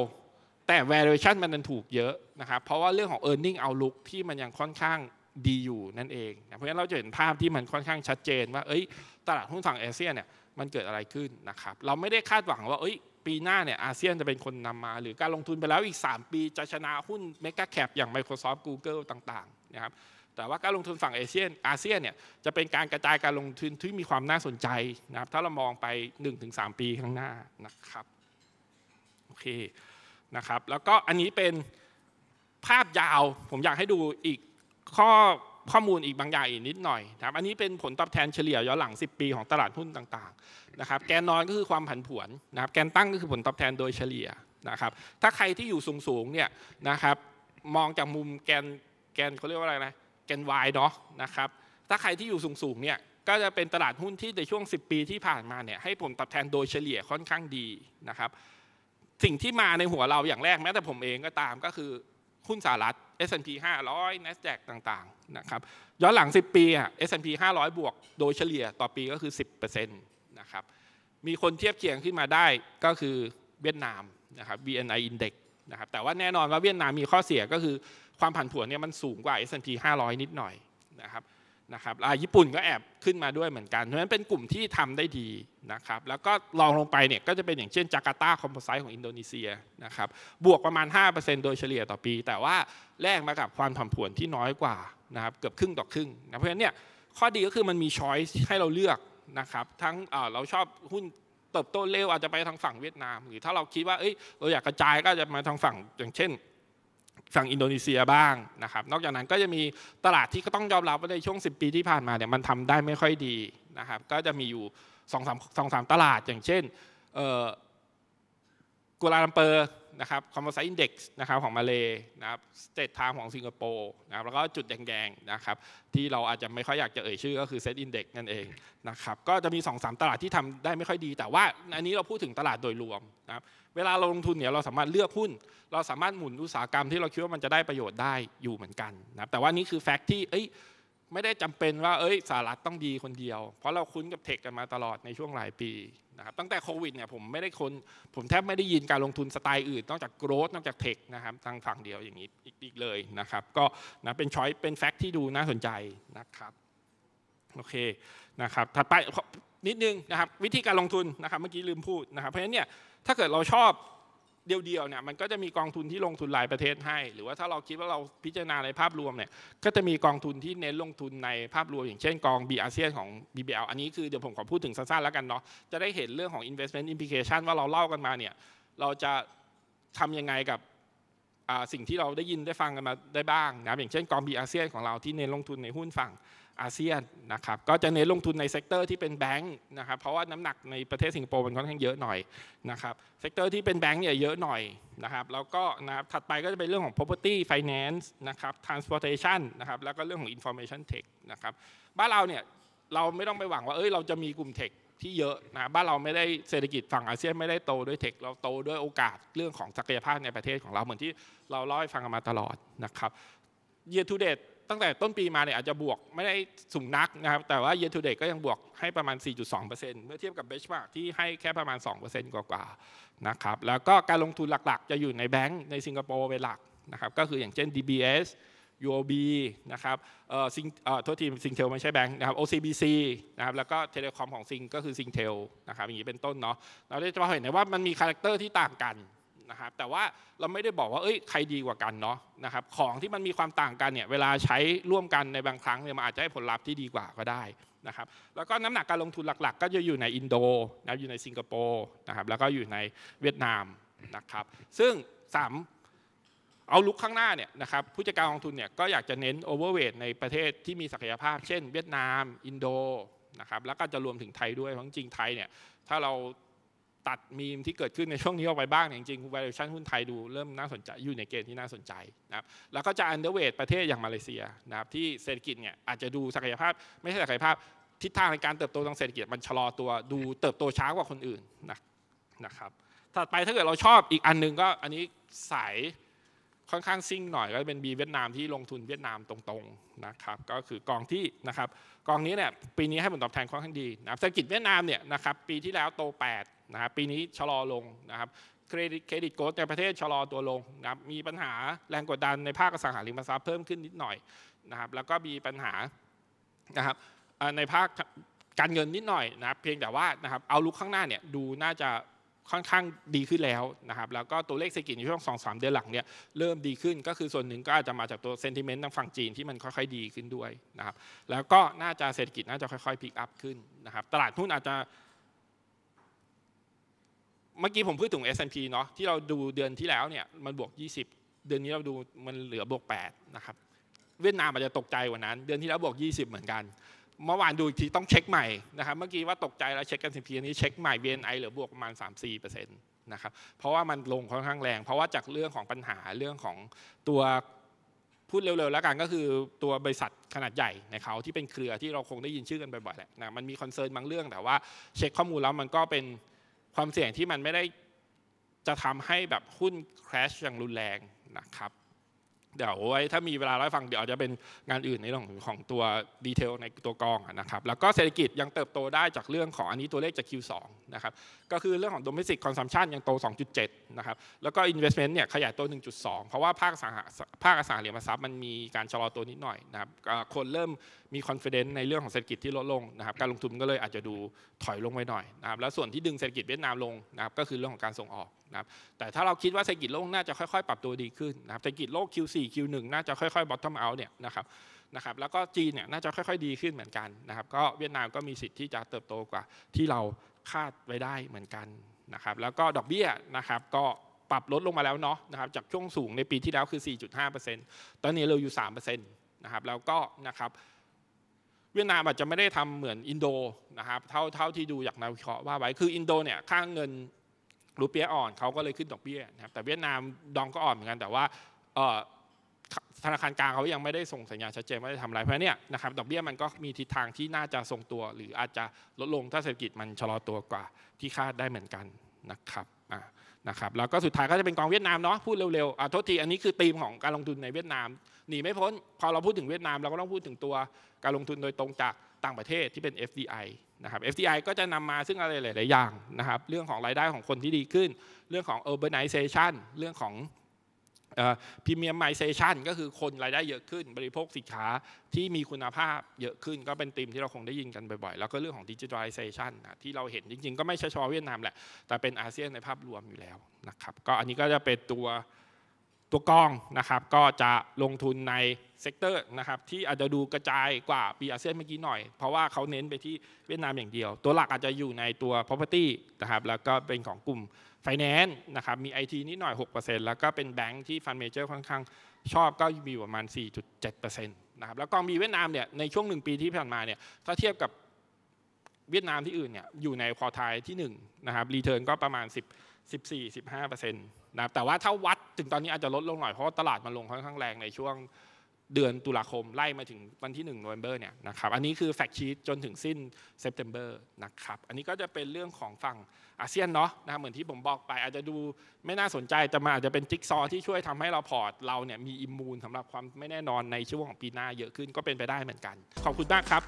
แต่ valuation มันนันถูกเยอะนะครับ เพราะว่าเรื่องของ earning outlook ที่มันยังค่อนข้างดีอยู่นั่นเองเพราะฉะนั้นเราจะเห็นภาพที่มันค่อนข้างชัดเจนว่าเอ้ยตลาดหุ้นฝั่งเอเชียเนี่ยมันเกิดอะไรขึ้นนะครับ เราไม่ได้คาดหวังว่าเอ้ยปีหน้าเนี่ยอาเซียนจะเป็นคนนำมาหรือการลงทุนไปแล้วอีก 3 ปี จะชนะหุ้นเมกะแคปอย่าง Microsoft Google ต่างๆนะครับ แต่ว่าการลงทุนฝั่งเอเชียอาเซียนเนี่ยจะเป็นการกระจายการลงทุนที่มีความน่าสนใจนะครับถ้าเรามองไป 1-3 ปีข้างหน้านะครับโอเคนะครับแล้วก็อันนี้เป็นภาพยาวผมอยากให้ดูอีกข้อข้อมูลอีกบางอย่างอีกนิดหน่อยนะครับอันนี้เป็นผลตอบแทนเฉลี่ยย้อนหลัง 10 ปีของตลาดหุ้นต่างๆนะครับแกนนอนก็คือความผันผวนนะครับแกนตั้งก็คือผลตอบแทนโดยเฉลี่ยนะครับถ้าใครที่อยู่สูงๆเนี่ยนะครับมองจากมุมแกนแกนเขาเรียกว่าอะไรนะแกนวายเนาะนะครับถ้าใครที่อยู่สูงๆเนี่ยก็จะเป็นตลาดหุ้นที่ในช่วง 10 ปีที่ผ่านมาเนี่ยให้ผลตอบแทนโดยเฉลี่ยค่อนข้างดีนะครับสิ่งที่มาในหัวเราอย่างแรกแม้แต่ผมเองก็ตามก็คือหุ้นสหรัฐ S&P 500 NASDAQ ต่างๆนะครับย้อนหลัง 10ปีอ่ะ S&P 500 บวก โดยเฉลี่ยต่อปีก็คือ10%นะครับมีคนเทียบเคียงขึ้นมาได้ก็คือเวียดนามนะครับ BNI Index นะครับแต่ว่าแน่นอนว่าเวียดนามมีข้อเสียก็คือความผันผวนเนี่ยมันสูงกว่า S&P 500 นิดหน่อยนะครับนะครับอาญี่ปุ่นก็แอบขึ้นมาด้วยเหมือนกัน เพราะฉะนั้นเป็นกลุ่มที่ทำได้ดีนะครับแล้วก็ลองลงไปเนี่ยก็จะเป็นอย่างเช่นจาการ์ตาคอมโพไซต์ของอินโดนีเซียนะครับบวกประมาณ 5%โดยเฉลี่ยต่อปี แต่ว่าแลกมากับความผันผวนที่น้อยกว่านะครับเกือบครึ่งต่อครึ่งนะเพราะฉะนั้นเนี่ยข้อดีก็คือมันมีช้อยส์ให้เราเลือกนะครับทั้งเราชอบหุ้นเติบโตเร็วอาจจะไปทางฝั่งเวียดนาม หรือถ้าเราคิดว่าเอ้ยเราอยากกระจายก็จะมาทางฝั่งอย่างเช่นฝั่งอินโดนีเซียบ้างนะครับ นอกจากนั้นก็จะมีตลาดที่ก็ต้องยอมรับว่าในช่วง 10 ปีที่ผ่านมาเนี่ยมันทำได้ไม่ค่อยดีนะครับ ก็จะมีอยู่2อสตลาดอย่างเช่นกัวลาลัมเปอร์นะครับคอมโพไซต์อินเด็กซ์นะครับของมาเลย์นะครับสเตทไทม์ของสิงคโปร์นะครับแล้วก็จุดแดงๆนะครับที่เราอาจจะไม่ค่อยอยากจะเอ่ยชื่อ ก็คือเซตอินเด็กซ์นั่นเองนะครับก็จะมี2อสตลาดที่ทำได้ไม่ค่อยดี แต่ว่าอันนี้เราพูดถึงตลาดโดยรวมนะครับเวลาเราลงทุนเนี่ยเราสามารถเลือกหุ้น เราสามารถหมุนอุตสาหกรรมที่เราคิดว่ามันจะได้ประโยชน์ได้อยู่เหมือนกันนะครับแต่ว่านี่คือแฟกต์ที่เอ้ยไม่ได้จำเป็นว่า เอ้ยสหรัฐต้องดีคนเดียว เพราะเราคุ้นกับเทคกันมาตลอดในช่วงหลายปีนะครับ ตั้งแต่โควิดเนี่ยผมไม่ได้คนผมแทบไม่ได้ยินการลงทุนสไตล์อื่นนอกจากโกรดนอกจากเทคนะครับ ทางฝั่งเดียวอย่างนี้อีกเลยนะครับ ก็นะเป็นช้อยเป็นแฟกต์ที่ดูน่าสนใจนะครับ โอเคนะครับ ถัดไปนิดนึงนะครับวิธีการลงทุนนะครับเมื่อกี้ลืมพูดนะครับ เพราะฉะนั้นเนี่ยถ้าเกิดเราชอบเดียวๆเนี่ยมันก็จะมีกองทุนที่ลงทุนหลายประเทศให้ หรือว่าถ้าเราคิดว่าเราพิจารณาในภาพรวมเนี่ยก็จะมีกองทุนที่เน้นลงทุนในภาพรวม อย่างเช่นกองบีอาเซียนของ BBL อันนี้คือเดี๋ยวผมขอพูดถึงสั้นๆแล้วกันเนาะจะได้เห็นเรื่องของ investment implication ว่าเราเล่ากันมาเนี่ยเราจะทำยังไงกับสิ่งที่เราได้ยินได้ฟังกันมาได้บ้างนะอย่างเช่นกองบีอาเซียนของเราที่เน้นลงทุนในหุ้นฝั่งอาเซียนนะครับก็จะเน้นลงทุนในเซกเตอร์ที่เป็นแบงค์นะครับเพราะว่าน้ำหนักในประเทศสิงคโปร์มันค่อนข้างเยอะหน่อยนะครับเซกเตอร์ที่เป็นแบงค์เนี่ยเยอะหน่อยนะครับแล้วก็นะครับถัดไปก็จะเป็นเรื่องของ property finance นะครับ transportation นะครับแล้วก็เรื่องของ information tech นะครับบ้านเราเนี่ยเราไม่ต้องไปหวังว่าเอ้ยเราจะมีกลุ่มเทคที่เยอะนะบ้านเราไม่ได้เศรษฐกิจฝั่งอาเซียนไม่ได้โตด้วยเทคเราโตด้วยโอกาสเรื่องของศักยภาพในประเทศของเราเหมือนที่เราเล่าให้ฟังกันมาตลอดนะครับ year to date ตั้งแต่ต้นปีมาเนี่ยอาจจะบวกไม่ได้สูงนักนะครับแต่ว่า year to date ก็ยังบวกให้ประมาณ 4.2%เมื่อเทียบกับ benchmark ที่ให้แค่ประมาณ 2%กว่าๆนะครับแล้วก็การลงทุนหลัก ๆ จะอยู่ในแบงก์ในสิงคโปร์เป็นหลักนะครับก็คืออย่างเช่น DBS UOB นะครับเอ่อซิงเอ่อโทษทีซิงเทลไม่ใช่แบงค์นะครับ OCBC นะครับแล้วก็เทเลคอมของซิงก็คือซิงเทลนะครับอย่างนี้เป็นต้นเนาะเราได้จะเห็นว่ามันมีคาแรคเตอร์ที่ต่างกันนะครับแต่ว่าเราไม่ได้บอกว่าเอ้ยใครดีกว่ากันเนาะนะครับของที่มันมีความต่างกันเนี่ยเวลาใช้ร่วมกันในบางครั้งเนี่ยมันอาจจะให้ผลลัพธ์ที่ดีกว่าก็ได้นะครับแล้วก็น้ำหนักการลงทุนหลักๆ ก็จะอยู่ในอินโดนะอยู่ในสิงคโปร์นะครับแล้วก็อยู่ในเวียดนามนะครับซึ่ง3เอาลุกข้างหน้าเนี่ยนะครับผู้จัดการกองทุนเนี่ยก็อยากจะเน้นโอเวอร์เวทในประเทศที่มีศักยภาพ เช่น เวียดนาม อินโดนะครับแล้วก็จะรวมถึงไทยด้วยเพราะจริงไทยเนี่ยถ้าเราตัดมีมที่เกิดขึ้นในช่วงนี้ออกไปบ้างจริงๆ valuation หุ้นไทยดูเริ่มน่าสนใจอยู่ในเกณฑ์ที่น่าสนใจนะครับแล้วก็จะ underweight ประเทศอย่างมาเลเซียนะครับที่เศรษฐกิจเนี่ยอาจจะดูศักยภาพไม่ใช่ศักยภาพทิศทางในการเติบโตทางเศรษฐกิจมันชะลอตัวดู เติบโตช้ากว่าคนอื่นนะนะครับถัดไปถ้าเกิดเราชอบอีกอันนึงก็อันนี้สายค่อนข้างซิ่งหน่อยก็จะเป็นบีเวียดนามที่ลงทุนเวียดนามตรงๆนะครับก็คือกองที่นะครับกองนี้เนี่ยปีนี้ให้ผลตอบแทนค่อนข้างดีนะครับเศรษฐกิจเวียดนามเนี่ยนะครับปีที่แล้วโต8นะครับปีนี้ชะลอลงนะครับเครดิตเครดิตโกลในประเทศชะลอตัวลงนะครับมีปัญหาแรงกดดันในภาคอสังหาริมทรัพย์เพิ่มขึ้นนิดหน่อยนะครับแล้วก็มีปัญหานะครับในภาคการเงินนิดหน่อยนะครับเพียงแต่ว่านะครับเอาลุกข้างหน้าเนี่ยดูน่าจะค่อนข้างดีขึ้นแล้วนะครับ แล้วก็ตัวเลขเศรษฐกิจในช่วงสองสามเดือนหลังเนี่ยเริ่มดีขึ้น ก็คือส่วนหนึ่งก็อาจจะมาจากตัวเซนติเมนต์ทางฝั่งจีนที่มันค่อย ๆดีขึ้นด้วยนะครับ แล้วก็น่าจะเศรษฐกิจน่าจะค่อยๆพลิกอัพขึ้นนะครับ ตลาดหุ้นอาจจะ เมื่อกี้ผมพูดถึง S&P เนาะที่เราดูเดือนที่แล้วเนี่ยมันบวก20 เดือนนี้เราดูมันเหลือบวก8นะครับเวียดนามอาจจะตกใจกว่านั้น เดือนที่แล้วบวก20 เหมือนกันเมื่อวานดูอีกทีต้องเช็คใหม่นะครับ เมื่อกี้ว่าตกใจแล้วเช็คกันสิบทีนี้เช็คใหม่ VNI เหลือบวกประมาณ3-4%นะครับเพราะว่ามันลงค่อนข้างแรง เพราะว่าจากเรื่องของปัญหาเรื่องของตัวพูดเร็วๆ แล้วกันก็คือ ตัวบริษัทขนาดใหญ่ในเขาที่เป็นเครือที่เราคงได้ยินชื่อกันบ่อยๆแหละนะมันมีคอนเซิร์นบางเรื่องแต่ว่าเช็คข้อมูลแล้วมันก็เป็นความเสี่ยงที่มันไม่ได้จะทำให้แบบหุ้นคราชอย่างรุนแรงนะครับเดี๋ยวไว้ถ้ามีเวลาเล่าฟังเดี๋ยวจะเป็นงานอื่นในเรื่องของตัวดีเทลในตัวกองนะครับแล้วก็เศรษฐกิจยังเติบโตได้จากเรื่องของอันนี้ตัวเลขจาก Q2 นะครับก็คือเรื่องของ domestic consumption ยังโต2.7นะครับแล้วก็ investment เนี่ยขยายตัว 1.2 เพราะว่าภาคสังหาภาคอสังหาริมทรัพย์มันมีการชะลอตัวนิดหน่อยนะครับคนเริ่มมี confidence ในเรื่องของเศรษฐกิจที่ลดลงนะครับการลงทุนก็เลยอาจจะดูถอยลงไปหน่อยนะครับแล้วส่วนที่ดึงเศรษฐกิจเวียดนามลงนะครับก็คือเรื่องของการส่งออกนะครับแต่ถ้าเราคิดว่าเศรษฐกิจโลกน่าจะค่อยๆ ปรับตัวดีขึ้นนะครับ เศรษฐกิจโลก Q4 Q1 น่าจะค่อยๆ bottom out เนี่ยนะครับ นะครับ แล้วก็จีนเนี่ยน่าจะค่อยๆดีขึ้นเหมือนกันนะครับ ก็เวียดนามก็มีสิทธิ์ที่จะเติบโตกว่าที่เราคาดไว้ได้เหมือนกันนะครับ แล้วก็ดอกเบี้ยนะครับก็ปรับลดลงมาแล้วเนาะนะครับจากช่วงสูงในปีที่แล้วคือ 4.5%ตอนนี้เราอยู่3%นะครับ แล้วก็นะครับเวียดนามอาจจะไม่ได้ทำเหมือนอินโดนะครับเท่าเท่าที่ดูจากนักวิเคราะห์ว่าไว้คืออินโดเนี่ยค่างเงินรูเปียอ่อนเขาก็เลยขึ้นดอกเบี้ยนะครับแต่เวียดนามดองก็อ่อนเหมือนกันแต่ว่าธนาคารกลางเขายังไม่ได้ส่งสัญญาณชัดเจนว่าจะทำอะไรเพราะเนี่ยนะครับดอกเบี้ยมันก็มีทิศทางที่น่าจะทรงตัว หรืออาจจะลดลงถ้าเศรษฐกิจมันชะลอตัวกว่าที่คาดได้เหมือนกันนะครับนะครับแล้วก็สุดท้ายก็จะเป็นกองเวียดนามเนาะพูดเร็วๆอ่ะโทษทีอันนี้คือธีมของการลงทุนในเวียดนามหนีไม่พ้นพอเราพูดถึงเวียดนามเราก็ต้องพูดถึงตัวการลงทุนโดยตรงจากต่างประเทศที่เป็น FDI นะครับ FDI ก็จะนำมาซึ่งอะไรหลาย ๆ อย่างนะครับเรื่องของรายได้ของคนที่ดีขึ้น เรื่องของ urbanization เรื่องของ premiumization ก็คือคนรายได้เยอะขึ้น บริโภคสินค้าที่มีคุณภาพเยอะขึ้นก็เป็นธีมที่เราคงได้ยินกันบ่อย ๆ แล้วก็เรื่องของ digitalization ที่เราเห็นจริง ๆ ก็ไม่่เฉพาะเวียดนามแหละแต่เป็นอาเซียนในภาพรวมอยู่แล้วนะครับก็อันนี้ก็จะเป็นตัวตัวกองนะครับก็จะลงทุนในเซกเตอร์นะครับที่อาจจะดูกระจายกว่าปีอาเซียนเมื่อกี้หน่อย เพราะว่าเขาเน้นไปที่เวียดนามอย่างเดียว ตัวหลักอาจจะอยู่ในตัว property นะครับแล้วก็เป็นของกลุ่ม finance นะครับมี IT นิดหน่อย6%แล้วก็เป็นแบงค์ที่ฟันเมเจอร์ค่อนข้างชอบก็มีประมาณ4.7%นะครับแล้วกองมีเวียดนามเนี่ยในช่วงหนึ่งปีที่ผ่านมาเนี่ยถ้าเทียบกับเวียดนามที่อื่นเนี่ยอยู่ในคอทายที่1นะครับรีเทิร์นก็ประมาณ10 14 15%นนะแต่ว่าถ้าวัดถึงตอนนี้อาจจะลดลงหน่อยเพราะตลาดมันลงค่อนข้างแรงในช่วงเดือนตุลาคมไล่มาถึงวันที่1โนเวมเบอร์เนี่ยนะครับอันนี้คือแฟกชีตจนถึงสิ้นเซปเทมเบอร์นะครับอันนี้ก็จะเป็นเรื่องของฝั่งอาเซียนเนาะนะเหมือนที่ผมบอกไป อาจจะดูไม่น่าสนใจแต่มาอาจจะเป็นจิ๊กซอที่ช่วยทำให้เราพอร์ตเราเนี่ยมีอิมมูนสำหรับความไม่แน่นอนในช่วงของปีหน้าเยอะขึ้นก็เป็นไปได้เหมือนกันขอบคุณมากครับ